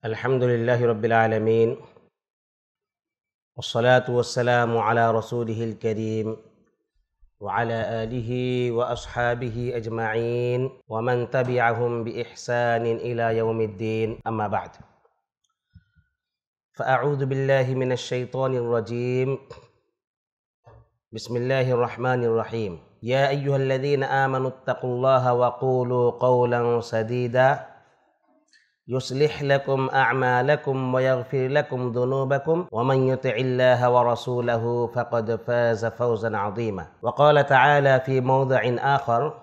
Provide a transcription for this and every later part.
الحمد لله رب العالمين والصلاة والسلام على رسوله الكريم وعلى آله وأصحابه أجمعين ومن تبعهم بإحسان إلى يوم الدين أما بعد فأعوذ بالله من الشيطان الرجيم بسم الله الرحمن الرحيم يا أيها الذين آمنوا اتقوا الله وقولوا قولا سديدا يصلح لكم أعمالكم ويغفر لكم ذنوبكم ومن يطع الله ورسوله فقد فاز فوزا عظيما وقال تعالى في موضع آخر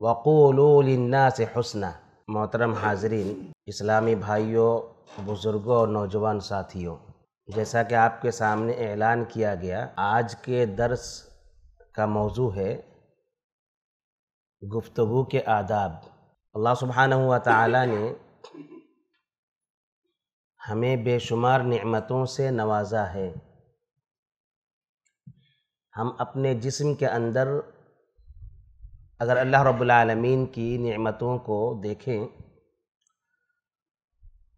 وقولوا للناس حسنا محترم حاضرين اسلامی بھائیو بزرگو نوجوان ساتھیو جیسا کہ آپ کے سامنے اعلان کیا گیا آج کے درس کا موضوع ہے گفتگو کے آداب اللہ سبحانہ و تعالی نے हमें बेशुमार नमतों से नवाजा है हम अपने जिस्म के अंदर अगर अल्लाह रब्लमीन की नमतों को देखें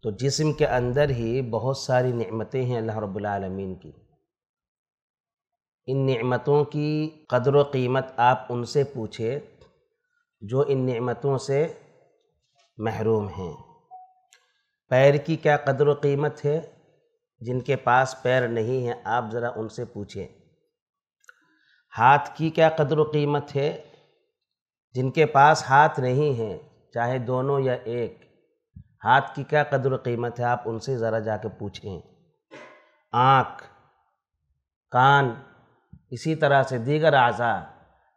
तो जिस्म के अंदर ही बहुत सारी नेमतें हैं अल्लाह रब्लमीन की इन नमतों की कदर कीमत आप उनसे पूछें जो इन नमतों से महरूम हैं पैर की क्या कदर कीमत है जिनके पास पैर नहीं है आप ज़रा उनसे पूछें हाथ की क्या कदर कीमत है जिनके पास हाथ नहीं है चाहे दोनों या एक हाथ की क्या कदर कीमत है आप उनसे ज़रा जाके पूछें आँख कान इसी तरह से दीगर अज़ा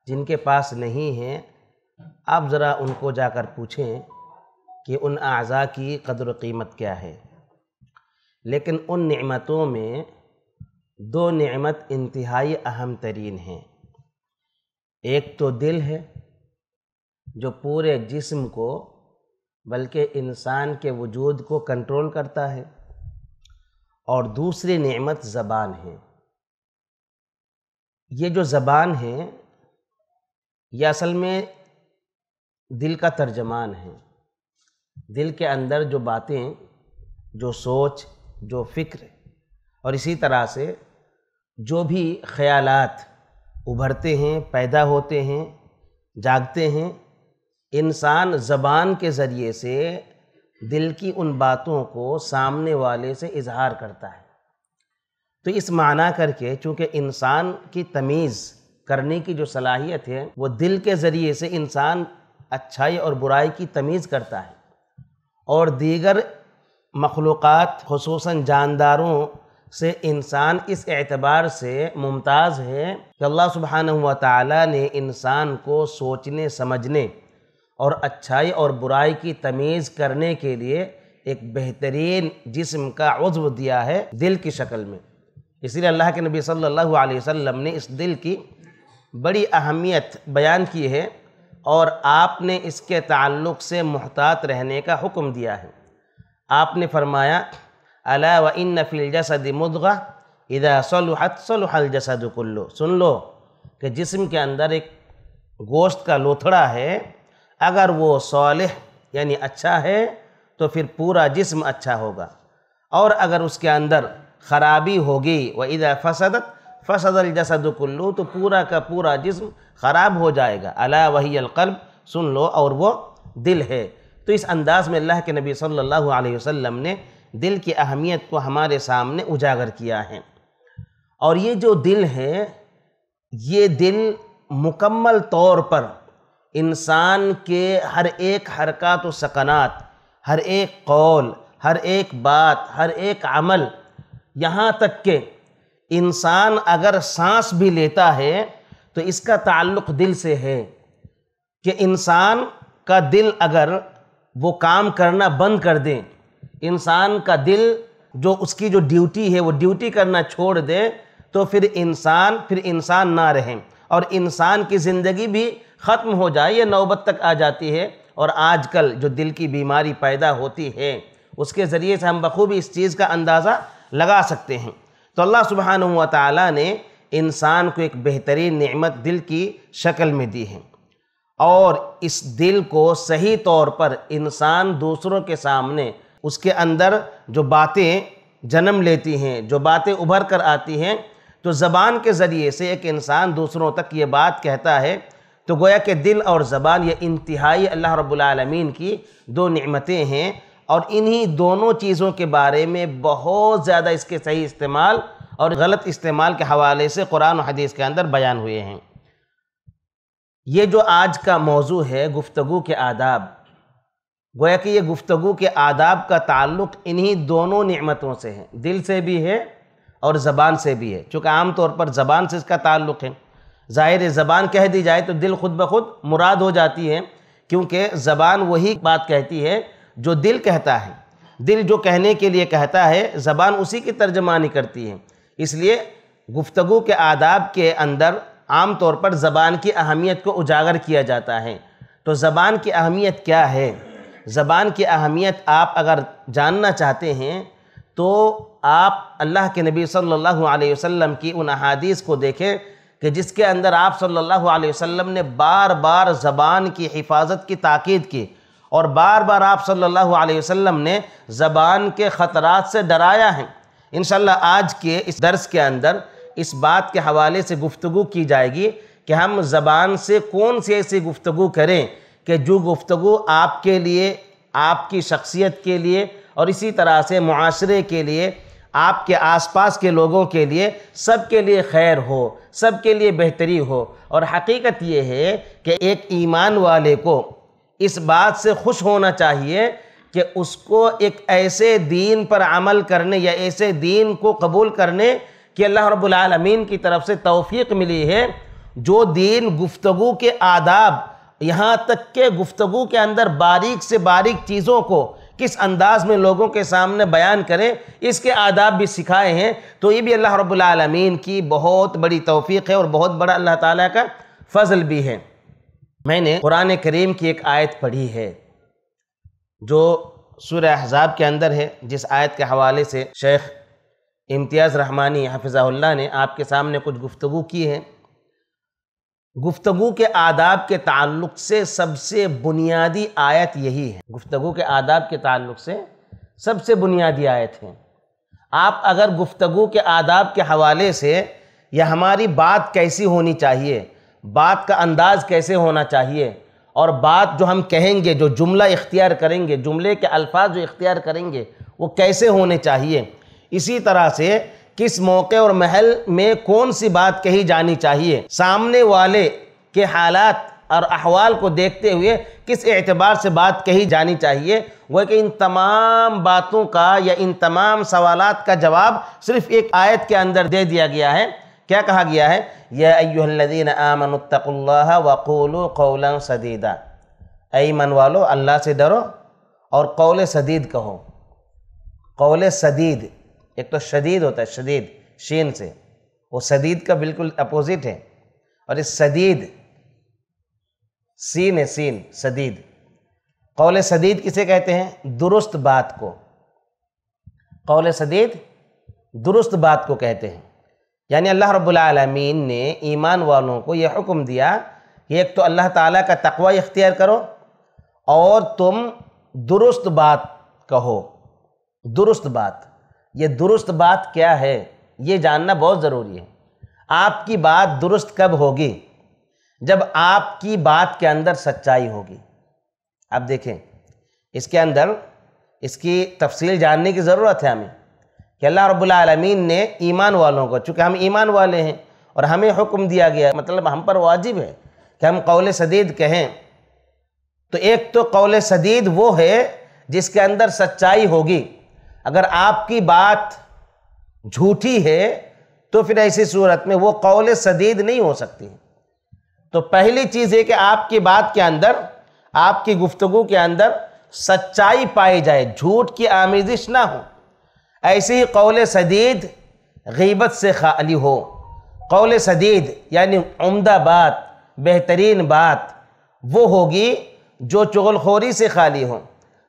जिनके पास नहीं है आप ज़रा उनको जाकर पूछें कि उन अज़ा की कदर कीमत क्या है लेकिन उन नमतों में दो नमत इंतहाई अहम तरीन हैं एक तो दिल है जो पूरे जिस्म को बल्कि इंसान के वजूद को कंट्रोल करता है और दूसरी नमत ज़बान है ये जो ज़बान है यह असल में दिल का तर्जमान है दिल के अंदर जो बातें जो सोच जो फिक्र और इसी तरह से जो भी ख़यालात उभरते हैं पैदा होते हैं जागते हैं इंसान ज़बान के ज़रिए से दिल की उन बातों को सामने वाले से इजहार करता है तो इस माना करके चूँकि इंसान की तमीज़ करने की जो सलाहियत है वो दिल के ज़रिए से इंसान अच्छाई और बुराई की तमीज़ करता है और दीगर मखलूक़ात खूस जानदारों से इंसान इस एतबार से मुमताज़ है कि अल्लाह सुबहान व ने इंसान को सोचने समझने और अच्छाई और बुराई की तमीज़ करने के लिए एक बेहतरीन जिसम का उज्व दिया है दिल की शक्ल में इसलिए अल्लाह के नबी सल्लल्लाहु अलैहि वसल्लम ने इस दिल की बड़ी अहमियत बयान की है और आपने इसके ताल्लुक़ से महतात रहने का हुक्म दिया है आपने फरमाया अला व इन नफिल जसद मुदगा इदा सलहत सलहल जसद कुल्लो सुन लो कि जिसम के अंदर एक गोश्त का लोथड़ा है अगर वो सालह यानी अच्छा है तो फिर पूरा जिस्म अच्छा होगा और अगर उसके अंदर ख़राबी होगी व इदा फसदत फसदल जसद तो पूरा का पूरा जिस्म ख़राब हो जाएगा अला वही अलकल्ब सुन लो और वो दिल है तो इस अंदाज़ में अल्लाह के नबी सल्लल्लाहु अलैहि वसल्लम ने दिल की अहमियत को हमारे सामने उजागर किया है और ये जो दिल है ये दिल मुकम्मल तौर पर इंसान के हर एक हरकत व सकनात हर एक कौल हर एक बात हर एक अमल यहाँ तक के इंसान अगर सांस भी लेता है तो इसका ताल्लुक दिल से है कि इंसान का दिल अगर वो काम करना बंद कर दे इंसान का दिल जो उसकी जो ड्यूटी है वो ड्यूटी करना छोड़ दे तो फिर इंसान फिर इंसान ना रहे और इंसान की ज़िंदगी भी ख़त्म हो जाए या नौबत तक आ जाती है और आजकल जो दिल की बीमारी पैदा होती है उसके ज़रिए से हम बखूबी इस चीज़ का अंदाज़ा लगा सकते हैं तो अल्लाह सुबहान ताली ने इंसान को एक बेहतरीन नमत दिल की शक्ल में दी है और इस दिल को सही तौर पर इंसान दूसरों के सामने उसके अंदर जो बातें जन्म लेती हैं जो बातें उभर कर आती हैं तो ज़बान के ज़रिए से एक इंसान दूसरों तक ये बात कहता है तो गोया कि दिल और ज़बान ये इंतहाई अल्लाह रब्लम की दो नमतें हैं और इन्हीं दोनों चीज़ों के बारे में बहुत ज़्यादा इसके सही इस्तेमाल और गलत इस्तेमाल के हवाले से कुरान और हदीस के अंदर बयान हुए हैं ये जो आज का मौजू है गुफ्तगु के आदाब गोया कि ये गुफ्तगु के आदाब का ताल्लुक इन्हीं दोनों नियमतों से है दिल से भी है और ज़बान से भी है चूँकि आम तौर पर ज़बान से इसका ताल्लुक है ज़ाहिर ज़बान कह दी जाए तो दिल खुद ब खुद मुराद हो जाती है क्योंकि ज़बान वही बात कहती है जो दिल कहता है दिल जो कहने के लिए कहता है ज़बान उसी की तर्जमानी करती है इसलिए गुफ्तगु के आदाब के अंदर आम तौर पर ज़बान की अहमियत को उजागर किया जाता है तो ज़बान की अहमियत क्या है ज़बान की अहमियत आप अगर जानना चाहते हैं तो आप अल्लाह के नबी सल्लल्लाहु अलैहि वसल्लम की उन अहादीस को देखें कि जिसके अंदर आप सल्लल्लाहु अलैहि वसल्लम ने बार बार ज़बान की हिफाजत की ताक़ीद की और बार बार आप सल्लल्लाहु अलैहि वसल्लम ने ज़बान के ख़तरात से डराया है इन आज के इस दर्स के अंदर इस बात के हवाले से गुफ्तु की जाएगी कि हम ज़बान से कौन सी ऐसी गुफ्तु करें कि जो गुफ्तु आपके लिए आपकी शख्सियत के लिए और इसी तरह से माशरे के लिए आपके आसपास के लोगों के लिए सब के लिए खैर हो सब के लिए बेहतरी हो और हकीकत ये है कि एक ईमान वाले को इस बात से खुश होना चाहिए कि उसको एक ऐसे दीन पर अमल करने या ऐसे दीन को कबूल करने कि अल्लाह रबालमीन की तरफ से तौफीक मिली है जो दीन गुफ्तगु के आदाब यहाँ तक के गुफ्तगु के अंदर बारीक से बारीक चीज़ों को किस अंदाज में लोगों के सामने बयान करें इसके आदाब भी सिखाए हैं तो ये भी अल्लाह रबालमीन की बहुत बड़ी तौफीक है और बहुत बड़ा अल्लाह ताली का फजल भी है मैंने कुरान करीम की एक आयत पढ़ी है जो सुर अहजाब के अंदर है जिस आयत के हवाले से शेख इम्तियाज़ रहमानी हफिज़ाल्ला ने आपके सामने कुछ गुफ्तु की है गुफ्तु के आदाब के ताल्लुक से सबसे बुनियादी आयत यही है गुफ्तु के आदाब के ताल्लुक से सबसे बुनियादी आयत है आप अगर गुफ्तु के आदाब के हवाले से या हमारी बात कैसी होनी चाहिए बात का अंदाज़ कैसे होना चाहिए और बात जो हम कहेंगे जो जुमला इख्तियार करेंगे जुमले के अल्फाज जो इख्तियार करेंगे वो कैसे होने चाहिए इसी तरह से किस मौके और महल में कौन सी बात कही जानी चाहिए सामने वाले के हालात और अहवाल को देखते हुए किस एतबार से बात कही जानी चाहिए वह कि इन तमाम बातों का या इन तमाम सवालात का जवाब सिर्फ़ एक आयत के अंदर दे दिया गया है क्या कहा गया है यदीन आमनतल्ला वक़ूल कौल सदीदा मन वालो अल्लाह से डरो और कौल सदीद कहो कौल सदीद एक तो शदीद होता है शदीद शीन से वो सदीद का बिल्कुल अपोजिट है और इस सदीद सीन है सीन सदीद कौल सदीद किसे कहते हैं दुरुस्त बात को कौल सदीद दुरुस्त बात को कहते हैं यानी अल्लाह रब्लमीन ने ईमान वालों को यह हुक्म दिया कि एक तो अल्लाह ताला का तकवा इख्तियार करो और तुम दुरुस्त बात कहो दुरुस्त बात ये दुरुस्त बात क्या है ये जानना बहुत ज़रूरी है आपकी बात दुरुस्त कब होगी जब आपकी बात के अंदर सच्चाई होगी आप देखें इसके अंदर इसकी तफसील जानने की ज़रूरत है हमें कि अल्लाह रबालमीन ने ईमान वालों को चूँकि हम ईमान वाले हैं और हमें हुक्म दिया गया मतलब हम पर वाजिब है कि हम कौल सदीद कहें तो एक तो कौल सदीद वो है जिसके अंदर सच्चाई होगी अगर आपकी बात झूठी है तो फिर ऐसी सूरत में वो कौल सदीद नहीं हो सकती तो पहली चीज़ है कि आपकी बात के अंदर आपकी गुफ्तगु के अंदर सच्चाई पाई जाए झूठ की आमेजिश ना हो ऐसे ही कौल सदीद गीबत से खाली हो कौल सदीद यानी उम्दा बात बेहतरीन बात वो होगी जो चुगलखोरी से खाली हो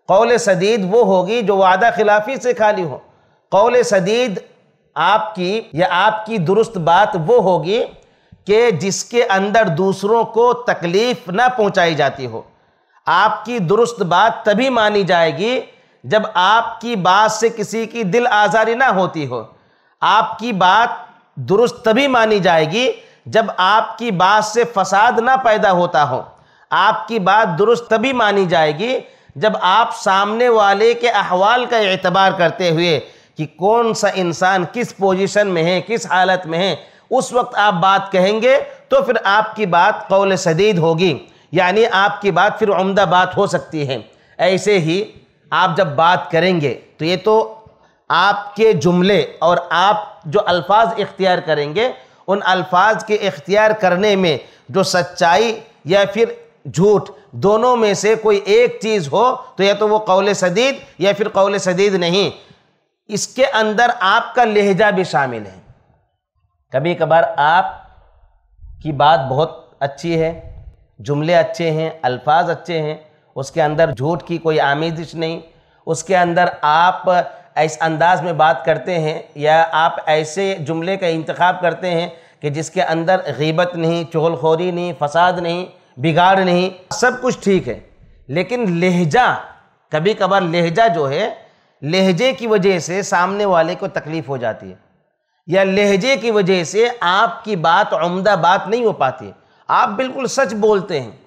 कौल सदीद वो होगी जो वादा खिलाफी से खाली हो कौल सदीद आपकी या आपकी दुरुस्त बात वो होगी कि जिसके अंदर दूसरों को तकलीफ़ ना पहुंचाई जाती हो आपकी दुरुस्त बात तभी मानी जाएगी जब आपकी बात से किसी की दिल आज़ारी ना होती हो आपकी बात दुरुस्त तभी मानी जाएगी जब आपकी बात से फसाद ना पैदा होता हो आपकी बात दुरुस्त तभी मानी जाएगी जब आप सामने वाले के अहवाल का एतबार करते हुए कि कौन सा इंसान किस पोजीशन में है किस हालत में है उस वक्त आप बात कहेंगे तो फिर आपकी बात कौल सदीद होगी यानी आपकी बात फिर उम्दा बात हो सकती है ऐसे ही आप जब बात करेंगे तो ये तो आपके जुमले और आप जो अल्फाज इख्तियार करेंगे उन अल्फाज के इख्तियार करने में जो सच्चाई या फिर झूठ दोनों में से कोई एक चीज़ हो तो या तो वो कौल सदीद या फिर कौल सदीद नहीं इसके अंदर आपका लहजा भी शामिल है कभी कभार आप की बात बहुत अच्छी है जुमले अच्छे हैं अल्फाज अच्छे हैं उसके अंदर झूठ की कोई आमेजिश नहीं उसके अंदर आप इस अंदाज में बात करते हैं या आप ऐसे जुमले का इंतखब करते हैं कि जिसके अंदर गीबत नहीं चोलखोरी नहीं फसाद नहीं बिगाड़ नहीं सब कुछ ठीक है लेकिन लहजा कभी कभार लहजा जो है लहजे की वजह से सामने वाले को तकलीफ़ हो जाती है या लहजे की वजह से आपकी बात उम्दा बात नहीं हो पाती आप बिल्कुल सच बोलते हैं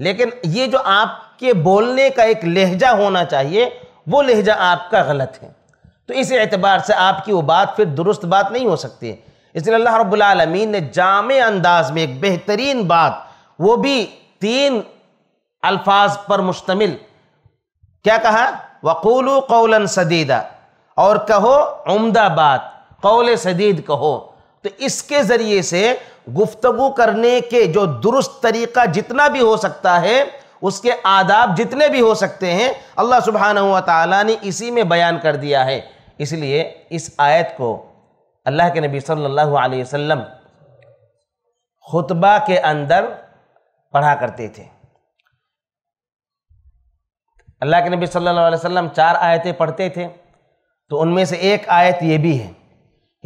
लेकिन ये जो आपके बोलने का एक लहजा होना चाहिए वो लहजा आपका गलत है तो इस एतबार से आपकी वो बात फिर दुरुस्त बात नहीं हो सकती है इसलिए अल्लाह रबालमीन ने जाम अंदाज में एक बेहतरीन बात वो भी तीन अल्फाज पर मुश्तमिल क्या कहा वक़ूल कौलन सदीदा और कहो उम्दा बात कौल सदीद कहो तो इसके ज़रिए से गुफ्तगु करने के जो दुरुस्त तरीका जितना भी हो सकता है उसके आदाब जितने भी हो सकते हैं अल्लाह सुबहान ताली ने इसी में बयान कर दिया है इसलिए इस आयत को अल्लाह के नबी सल्लल्लाहु अलैहि वसल्लम खुतबा के अंदर पढ़ा करते थे अल्लाह के नबी सल्लल्लाहु अलैहि वसल्लम चार आयतें पढ़ते थे तो उनमें से एक आयत ये भी है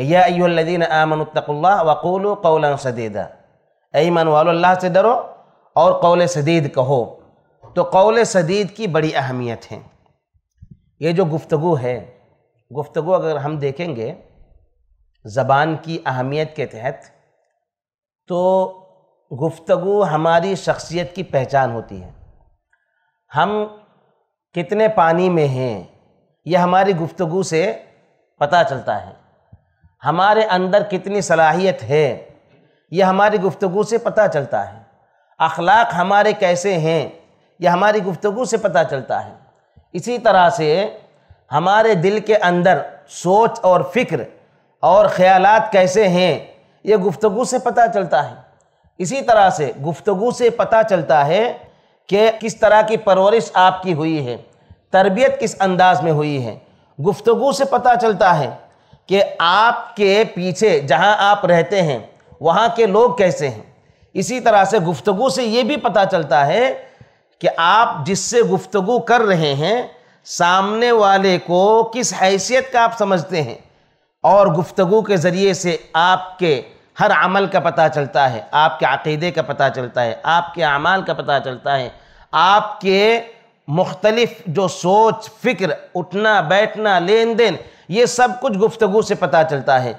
यादीन आमनतकल्ला वक़ूल कौल सदीद ईमान वालो से डरो और कौल सदीद कहो तो कौल सदीद की बड़ी अहमियत है ये जो गुफ्तगु है गुफ्तगु अगर हम देखेंगे ज़बान की अहमियत के तहत तो गुफ्तु हमारी शख्सियत की पहचान होती है हम कितने पानी में हैं यह हमारी गुफ्तगु से पता चलता है हमारे अंदर कितनी सलाहियत है यह हमारी गुफ्तु से पता चलता है अखलाक हमारे कैसे हैं यह हमारी गुफ्तु से पता चलता है इसी तरह से हमारे दिल के अंदर सोच और फिक्र और ख़्याल कैसे हैं यह गुफ्तु से पता चलता है इसी तरह से गुफ्तु से पता चलता है कि किस तरह की परवरिश आपकी हुई है तरबियत किस अंदाज में हुई है गुफ्तु से पता चलता है कि आपके पीछे जहां आप रहते हैं वहां के लोग कैसे हैं इसी तरह से गुफ्तगु से ये भी पता चलता है कि आप जिससे गुफ्तगु कर रहे हैं सामने वाले को किस हैसियत का आप समझते हैं और गुफ्तगु के ज़रिए से आपके हर अमल का पता चलता है आपके अकीदे का पता चलता है आपके अमाल का पता चलता है आपके मुख्तलिफ़ जो सोच फ़िक्र उठना बैठना लेन देन ये सब कुछ गुफ्तगु से पता चलता है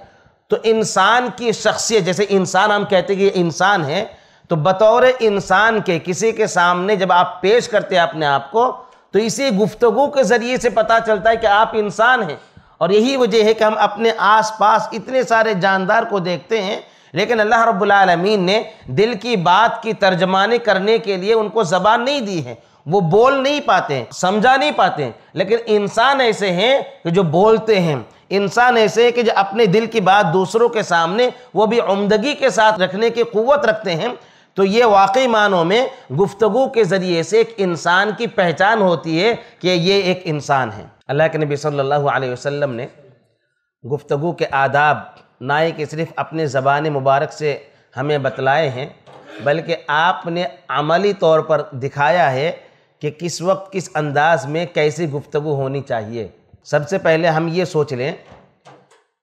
तो इंसान की शख्सियत जैसे इंसान हम कहते हैं कि इंसान है तो बतौर इंसान के किसी के सामने जब आप पेश करते हैं अपने आप को तो इसी गुफ्तगु के ज़रिए से पता चलता है कि आप इंसान हैं और यही वजह है कि हम अपने आसपास इतने सारे जानदार को देखते हैं लेकिन अल्लाह रब्बुल रबालमीन ने दिल की बात की तर्जमानी करने के लिए उनको ज़बान नहीं दी है वो बोल नहीं पाते समझा नहीं पाते लेकिन इंसान ऐसे हैं कि जो बोलते हैं इंसान ऐसे हैं कि जो अपने दिल की बात दूसरों के सामने वो भी उमदगी के साथ रखने की क़वत रखते हैं तो ये वाकई मानों में गुफ्तु के ज़रिए से एक इंसान की पहचान होती है कि ये एक इंसान है अल्लाह के नबी सल्लल्लाहु अलैहि वसल्लम ने गुफ्तु के आदाब ना ही कि सिर्फ अपने ज़बान मुबारक से हमें बतलाए हैं बल्कि आपने अमली तौर पर दिखाया है कि किस वक्त किस अंदाज में कैसी गुफ्तगु होनी चाहिए सबसे पहले हम ये सोच लें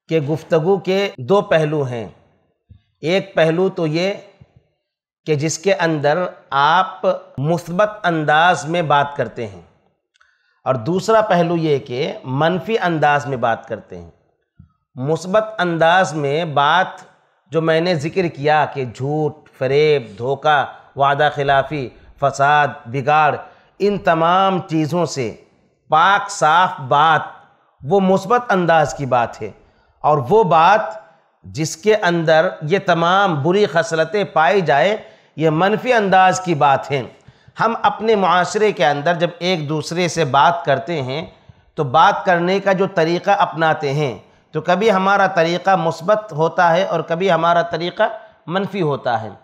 कि गुफ्तगु के दो पहलू हैं एक पहलू तो ये कि जिसके अंदर आप मुस्बत अंदाज में बात करते हैं और दूसरा पहलू ये कि मनफी अंदाज में बात करते हैं मुस्बत अंदाज में बात जो मैंने ज़िक्र किया कि झूठ फरेब धोखा वादा खिलाफ़ी फसाद बिगाड़ इन तमाम चीज़ों से पाक साफ बात वो मुस्बत अंदाज की बात है और वो बात जिसके अंदर ये तमाम बुरी खसलतें पाई जाए ये मनफी अंदाज की बात है हम अपने माशरे के अंदर जब एक दूसरे से बात करते हैं तो बात करने का जो तरीक़ा अपनाते हैं तो कभी हमारा तरीक़ा मुस्बत होता है और कभी हमारा तरीक़ा मनफी होता है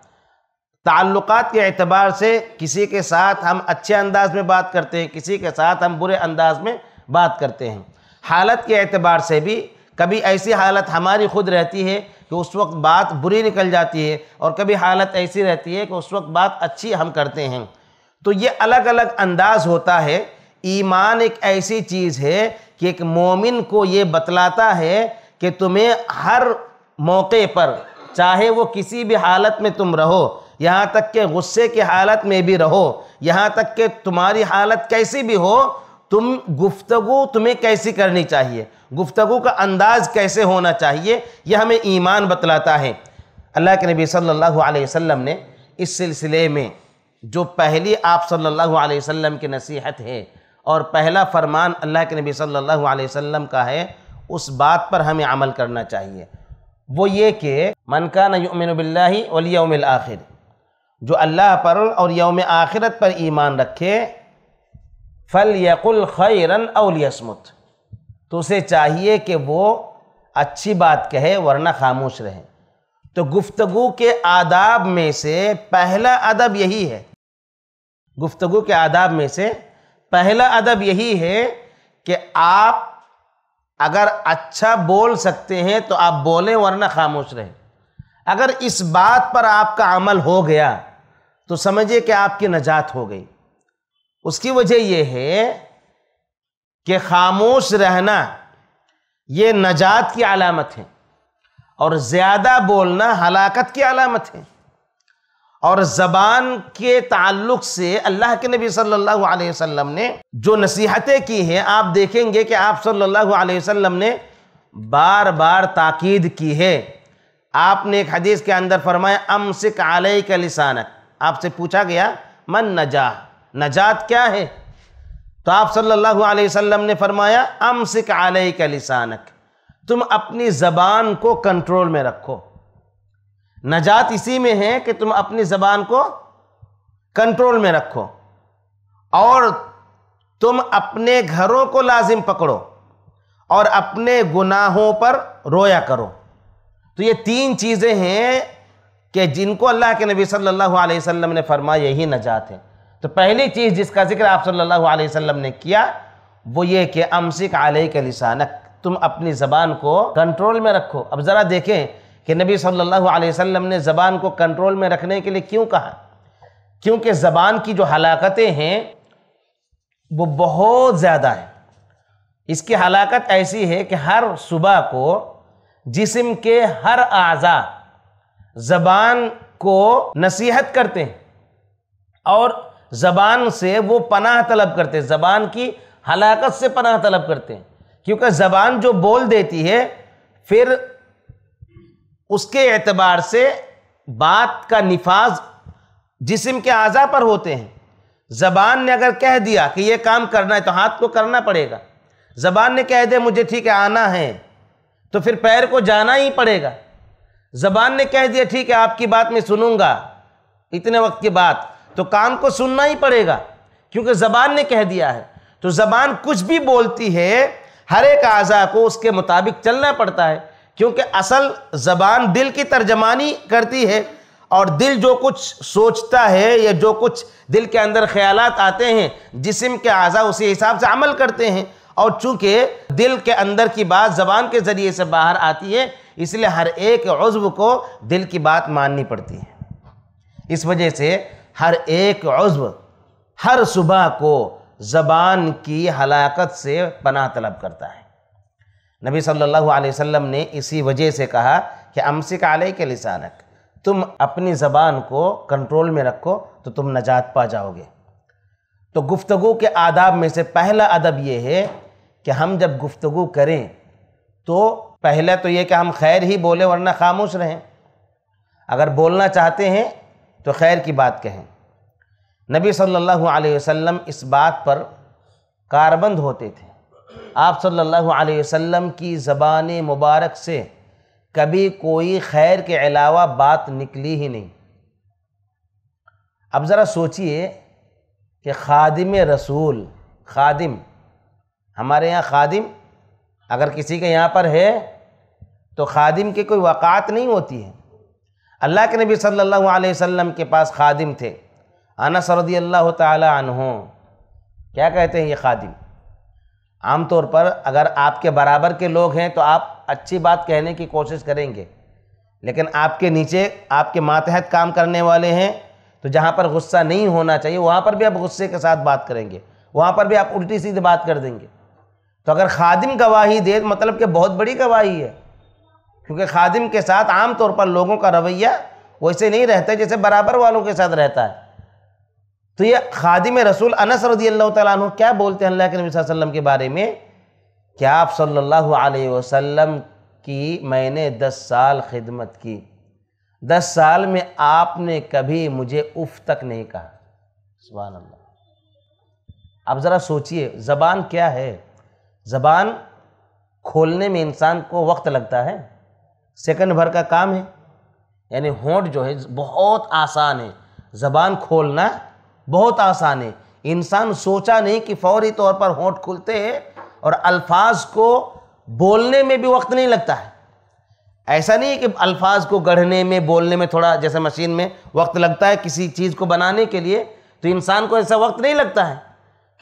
ताल्लुक़ात के अतबार से किसी के साथ हम अच्छे अंदाज में बात करते हैं किसी के साथ हम बुरे अंदाज में बात करते हैं हालत के अतबार से भी कभी ऐसी हालत हमारी खुद रहती है कि उस वक्त बात बुरी निकल जाती है और कभी हालत ऐसी रहती है कि उस वक्त बात अच्छी हम करते हैं तो ये अलग अलग अंदाज होता है ईमान एक ऐसी चीज़ है कि एक मोमिन को ये बतलाता है कि तुम्हें हर मौके पर चाहे वो किसी भी हालत में तुम रहो यहाँ तक के गुस्से की हालत में भी रहो यहाँ तक के तुम्हारी हालत कैसी भी हो तुम गुफ्तगु तुम्हें कैसी करनी चाहिए गुफ्तगु का अंदाज़ कैसे होना चाहिए यह हमें ईमान बतलाता है अल्लाह के नबी सल्लल्लाहु अलैहि वसल्लम ने इस सिलसिले में जो पहली आप सल्लल्लाहु अलैहि वसल्लम की नसीहत है और पहला फरमान अल्लाह के नबी सल्लल्लाहु अलैहि वसल्लम का है उस बात पर हमें अमल करना चाहिए वो ये कि मनका नमिनबिल्ला उमिल आखिर जो अल्लाह पर और यौम आखिरत पर ईमान रखे फल यकुल खैरन अलियसमत तो उसे चाहिए कि वो अच्छी बात कहे वरना खामोश रहे तो गुफ्तगु के आदाब में से पहला अदब यही है गुफ्तगु के आदाब में से पहला अदब यही है कि आप अगर अच्छा बोल सकते हैं तो आप बोलें वरना खामोश रहें अगर इस बात पर आपका अमल हो गया तो समझिए कि आपकी नजात हो गई उसकी वजह यह है कि खामोश रहना ये नजात की अलामत है और ज़्यादा बोलना हलाकत की अलामत है और ज़बान के ताल्लुक से अल्लाह के नबी सल्लल्लाहु अलैहि वसल्लम ने जो नसीहतें की हैं आप देखेंगे कि आप सल्लल्लाहु अलैहि वसल्लम ने बार बार ताकीद की है आपने एक हदीस के अंदर फरमाया अमसिक आलय का लिसानक आपसे पूछा गया मन नजा नजात क्या है तो आप सल्लल्लाहु अलैहि वसल्लम ने फरमाया अमसिक आलई का लिसानक तुम अपनी ज़बान को कंट्रोल में रखो नजात इसी में है कि तुम अपनी ज़बान को कंट्रोल में रखो और तुम अपने घरों को लाजिम पकड़ो और अपने गुनाहों पर रोया करो तो ये तीन चीज़ें हैं कि जिनको अल्लाह के नबी सल्लल्लाहु अलैहि वसल्लम ने फरमाया यही नजात है तो पहली चीज़ जिसका जिक्र आप सल्लल्लाहु अलैहि वसल्लम ने किया वो ये कि अमसिक आलही के लिसानक तुम अपनी ज़बान को कंट्रोल में रखो अब ज़रा देखें कि नबी सल्लल्लाहु अलैहि वसल्लम ने ज़बान को कंट्रोल में रखने के लिए क्यों कहा क्योंकि ज़बान की जो हलाकतें हैं वो बहुत ज़्यादा है इसकी हलाकत ऐसी है कि हर सुबह को जिस्म के हर आज़ा ज़बान को नसीहत करते हैं और ज़बान से वो पनाह तलब करते हैं ज़बान की हलाकत से पनाह तलब करते हैं क्योंकि ज़बान जो बोल देती है फिर उसके एतबार से बात का निफाज जिसम के अज़ा पर होते हैं ज़बान ने अगर कह दिया कि ये काम करना है तो हाथ को करना पड़ेगा ज़बान ने कह दिया मुझे ठीक है आना है तो फिर पैर को जाना ही पड़ेगा जबान ने कह दिया ठीक है आपकी बात मैं सुनूंगा इतने वक्त के बाद तो कान को सुनना ही पड़ेगा क्योंकि जबान ने कह दिया है तो जबान कुछ भी बोलती है हर एक आज़ा को उसके मुताबिक चलना पड़ता है क्योंकि असल जबान दिल की तर्जमानी करती है और दिल जो कुछ सोचता है या जो कुछ दिल के अंदर ख्याल आते हैं जिसम के आज़ा उसी हिसाब से अमल करते हैं और चूँकि दिल के अंदर की बात ज़बान के ज़रिए से बाहर आती है इसलिए हर एक उज्व को दिल की बात माननी पड़ती है इस वजह से हर एक उज्व हर सुबह को ज़बान की हलाकत से पनाह तलब करता है नबी सल्लल्लाहु अलैहि वसल्लम ने इसी वजह से कहा कि अमसिक आलय के लिसानक तुम अपनी ज़बान को कंट्रोल में रखो तो तुम नजात पा जाओगे तो गुफ्तगु के आदाब में से पहला अदब ये है कि हम जब गुफ्तगु करें तो पहला तो ये कि हम खैर ही बोले वरना खामोश रहें अगर बोलना चाहते हैं तो खैर की बात कहें नबी सल्लल्लाहु अलैहि वसल्लम इस बात पर कारबंद होते थे आप सल्लल्लाहु अलैहि वसल्लम की ज़बान मुबारक से कभी कोई खैर के अलावा बात निकली ही नहीं अब ज़रा सोचिए कि खादिम रसूल खादिम हमारे यहाँ खादिम अगर किसी के यहाँ पर है तो खादिम की कोई वक़ात नहीं होती है अल्लाह के नबी सल्लल्लाहु अलैहि वसल्लम के पास खादिम थे अनस सरदी अल्लाह तहों क्या कहते हैं ये खादिम आमतौर पर अगर आपके बराबर के लोग हैं तो आप अच्छी बात कहने की कोशिश करेंगे लेकिन आपके नीचे आपके मातहत काम करने वाले हैं तो जहाँ पर गुस्सा नहीं होना चाहिए वहाँ पर भी आप गुस्से के साथ बात करेंगे वहाँ पर भी आप उल्टी सीधे बात कर देंगे तो अगर खादिम गवाही दे तो मतलब कि बहुत बड़ी गवाही है क्योंकि खादिम के साथ आम तौर पर लोगों का रवैया वैसे नहीं रहता जैसे बराबर वालों के साथ रहता है तो ये खादिम रसूल अनस रदी अल्लाह तु क्या बोलते हैं अल्लाह के नबी वसल्लम के बारे में क्या आप सल्लल्लाहु अलैहि वसल्लम की मैंने दस साल खिदमत की दस साल में आपने कभी मुझे उफ तक नहीं कहा सुबह अल्लाह आप ज़रा सोचिए ज़बान क्या है ज़बान खोलने में इंसान को वक्त लगता है सेकंड भर का काम है यानी होंठ जो है बहुत आसान है ज़बान खोलना बहुत आसान है इंसान सोचा नहीं कि फौरी तौर पर होंठ खुलते हैं और अल्फाज को बोलने में भी वक्त नहीं लगता है ऐसा नहीं है कि अल्फाज को गढ़ने में बोलने में थोड़ा जैसे मशीन में वक्त लगता है किसी चीज़ को बनाने के लिए तो इंसान को ऐसा वक्त नहीं लगता है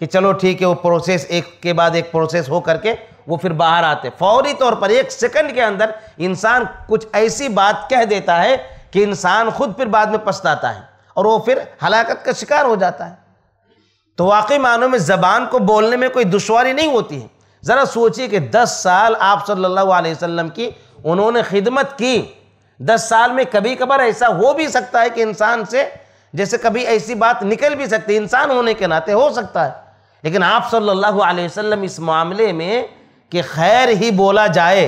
कि चलो ठीक है वो प्रोसेस एक के बाद एक प्रोसेस हो करके वो फिर बाहर आते फौरी तौर पर एक सेकंड के अंदर इंसान कुछ ऐसी बात कह देता है कि इंसान खुद फिर बाद में पछताता है और वो फिर हलाकत का शिकार हो जाता है तो वाकई मानों में ज़बान को बोलने में कोई दुशारी नहीं होती है ज़रा सोचिए कि दस साल आप सल्लल्लाहु अलैहि वसल्लम की उन्होंने खिदमत की दस साल में कभी कभार ऐसा हो भी सकता है कि इंसान से जैसे कभी ऐसी बात निकल भी सकती है इंसान होने के नाते हो सकता है लेकिन आप सल्लल्लाहु अलैहि वसल्लम इस मामले में कि खैर ही बोला जाए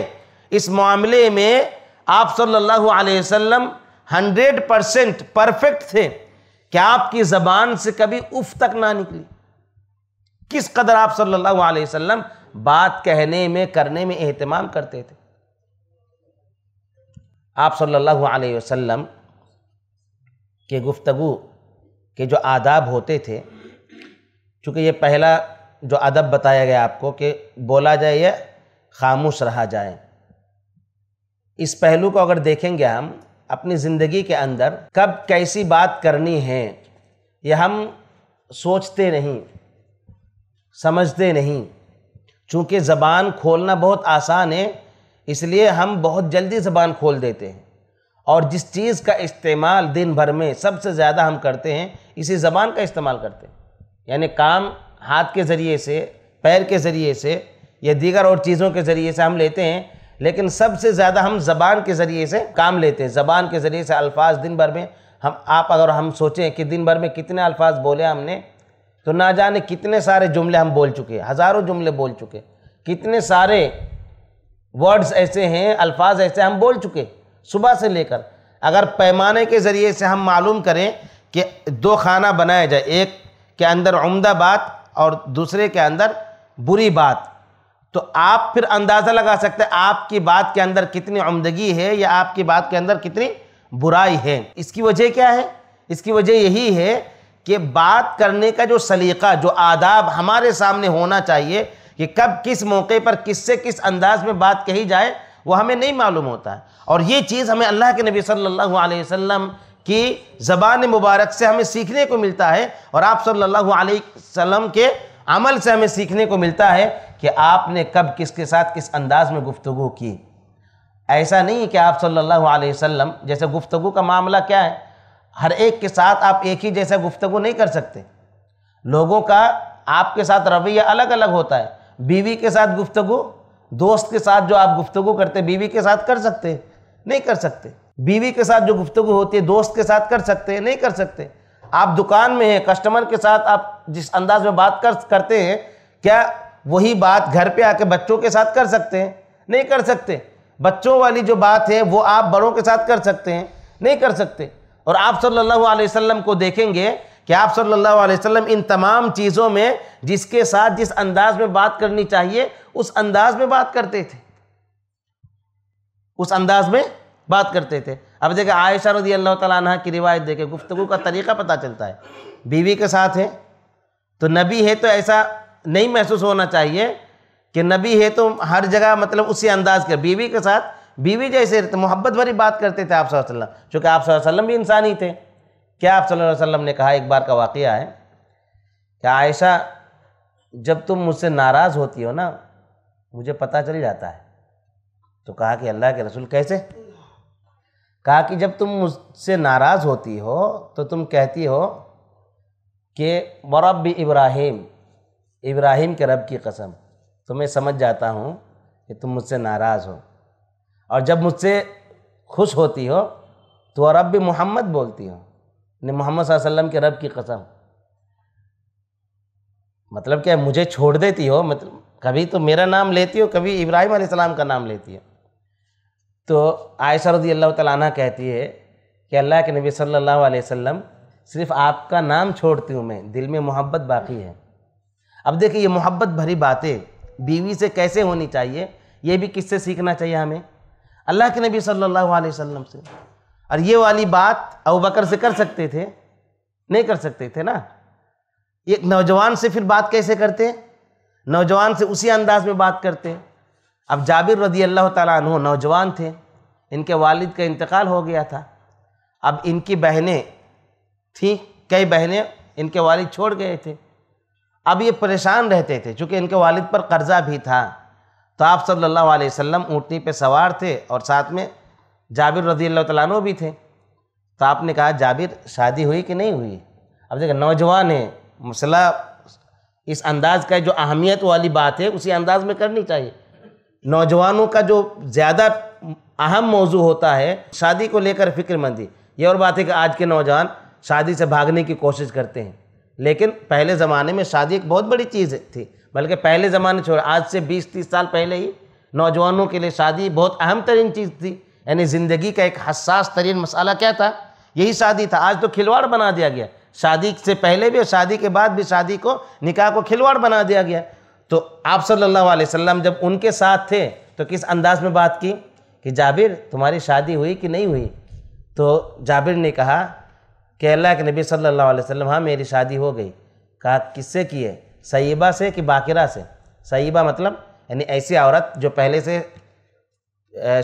इस मामले में आप सल्लल्लाहु अलैहि वसल्लम हंड्रेड परसेंट परफेक्ट थे कि आपकी ज़बान से कभी उफ तक ना निकली किस कदर आप सल्लल्लाहु अलैहि वसल्लम बात कहने में करने में एहतमाम करते थे आप सल्लल्लाहु अलैहि वसल्लम के गुफ्तु के जो आदाब होते थे चूँकि ये पहला जो अदब बताया गया आपको कि बोला जाए या खामोश रहा जाए इस पहलू को अगर देखेंगे हम अपनी ज़िंदगी के अंदर कब कैसी बात करनी है यह हम सोचते नहीं समझते नहीं चूँकि ज़बान खोलना बहुत आसान है इसलिए हम बहुत जल्दी ज़बान खोल देते हैं और जिस चीज़ का इस्तेमाल दिन भर में सबसे ज़्यादा हम करते हैं इसी ज़बान का इस्तेमाल करते हैं यानी काम हाथ के ज़रिए से पैर के ज़रिए से या दीगर और चीज़ों के ज़रिए से हम लेते हैं लेकिन सबसे ज़्यादा हम ज़बान के ज़रिए से काम लेते हैं ज़बान के ज़रिए से अल्फाज दिन भर में हम आप अगर हम सोचें कि दिन भर में कितने अल्फाज बोले हमने तो ना जाने कितने सारे जुमले हम बोल चुके हैं हज़ारों जुमले बोल चुके कितने सारे वर्ड्स ऐसे हैं अल्फाज ऐसे हम बोल चुके सुबह से लेकर अगर पैमाने के ज़रिए से हम मालूम करें कि दो खाना बनाया जाए एक के अंदर उम्दा बात और दूसरे के अंदर बुरी बात तो आप फिर अंदाज़ा लगा सकते हैं आपकी बात के अंदर कितनी उमदगी है या आपकी बात के अंदर कितनी बुराई है इसकी वजह क्या है इसकी वजह यही है कि बात करने का जो सलीका जो आदाब हमारे सामने होना चाहिए कि कब किस मौके पर किससे किस अंदाज में बात कही जाए वो हमें नहीं मालूम होता है और ये चीज़ हमें अल्लाह के नबी सल्लल्लाहु अलैहि वसल्लम कि ज़बान मुबारक से हमें सीखने को मिलता है और आप सल्लल्लाहु अलैहि वसल्लम के अमल से हमें सीखने को मिलता है कि आपने कब किसके साथ किस अंदाज़ में गुफ्तु की ऐसा नहीं है कि आप सल्लल्लाहु अलैहि वसल्लम जैसे गुफ्तु का मामला क्या है हर एक के साथ आप एक ही जैसा गुफ्तु नहीं कर सकते लोगों का आपके साथ रवैया अलग अलग होता है बीवी के साथ गुफ्तु दोस्त के साथ जो आप गुफ्तु करते बीवी के साथ कर सकते नहीं कर सकते बीवी के साथ जो गुफ्तु होती है दोस्त के साथ कर सकते हैं नहीं कर सकते आप दुकान में हैं कस्टमर के साथ आप जिस अंदाज में बात कर करते हैं क्या वही बात घर पे आके बच्चों के साथ कर सकते हैं नहीं कर सकते बच्चों वाली जो बात है वो आप बड़ों के साथ कर सकते हैं नहीं कर सकते और आप सल्लल्लाहु अलैहि वसल्लम को देखेंगे कि आप सल्लल्लाहु अलैहि वसल्लम इन तमाम चीज़ों में जिसके साथ जिस अंदाज में बात करनी चाहिए उस अंदाज में बात करते थे उस अंदाज में बात करते थे अब देखें आयशा रदी अल्लाह तह की रिवायत देखें गुफ्तु का तरीका पता चलता है बीवी के साथ है तो नबी है तो ऐसा नहीं महसूस होना चाहिए कि नबी है तो हर जगह मतलब उसी अंदाज के बीवी के साथ बीवी जैसे मोहब्बत भरी बात करते थे आप वसल्लम चूँकि आप वसल्लम भी इंसान ही थे क्या आप सल्लल्लाहु अलैहि वसल्लम ने कहा एक बार का वाक़ है कि आयशा जब तुम मुझसे नाराज़ होती हो ना मुझे पता चल जाता है तो कहा कि अल्लाह के रसूल कैसे कहा कि जब तुम मुझसे नाराज़ होती हो तो तुम कहती हो कि मरब इब्राहिम इब्राहिम के रब की कसम तो मैं समझ जाता हूँ कि तुम मुझसे नाराज़ हो और जब मुझसे खुश होती हो तो रब मोहम्मद बोलती हो ने मोहम्मद वसल्लम के रब की कसम मतलब क्या मुझे छोड़ देती हो मतलब कभी तो मेरा नाम लेती हो कभी इब्राहिम सलाम का नाम लेती हो तो आयशा रदी अल्लाह तला कहती है कि अल्लाह के नबी सल्लल्लाहु अलैहि वसल्लम सिर्फ आपका नाम छोड़ती हूँ मैं दिल में मोहब्बत बाकी है अब देखिए ये मोहब्बत भरी बातें बीवी से कैसे होनी चाहिए ये भी किससे सीखना चाहिए हमें अल्लाह के नबी सल्लल्लाहु अलैहि वसल्लम से और ये वाली बात अबू बकर से कर सकते थे नहीं कर सकते थे ना एक नौजवान से फिर बात कैसे करते नौजवान से उसी अंदाज में बात करते अब जाबिर रदी अल्लाह तु नौजवान थे इनके वालिद का इंतकाल हो गया था अब इनकी बहनें थी कई बहनें इनके वालिद छोड़ गए थे अब ये परेशान रहते थे चूँकि इनके वालिद पर कर्ज़ा भी था तो आप सल्लल्लाहु अलैहि वसल्लम ऊँटनी पे सवार थे और साथ में जाबिर रजी अल्लाह तु भी थे तो आपने कहा जाबिर शादी हुई कि नहीं हुई अब देखिए नौजवान है मसला इस अंदाज़ का जो अहमियत वाली बात है उसी अंदाज़ में करनी चाहिए नौजवानों का जो ज़्यादा अहम मौजू होता है शादी को लेकर फिक्रमंदी ये और बात है कि आज के नौजवान शादी से भागने की कोशिश करते हैं लेकिन पहले ज़माने में शादी एक बहुत बड़ी चीज़ थी बल्कि पहले ज़माने छोड़ आज से 20-30 साल पहले ही नौजवानों के लिए शादी बहुत अहम तरीन चीज़ थी यानी ज़िंदगी का एक हसास तरीन मसाला क्या था यही शादी था आज तो खिलवाड़ बना दिया गया शादी से पहले भी और शादी के बाद भी शादी को निकाह को खिलवाड़ बना दिया गया तो आप सल्ला वसम जब उनके साथ थे तो किस अंदाज में बात की कि जाबिर तुम्हारी शादी हुई कि नहीं हुई तो जाबिर ने कहा कि अल्लाह के नबी सल्लल्लाहु अलैहि वसल्लम हाँ मेरी शादी हो गई कहा किससे की है सईबा से कि बाकिरा से सईबा मतलब यानी ऐसी औरत जो पहले से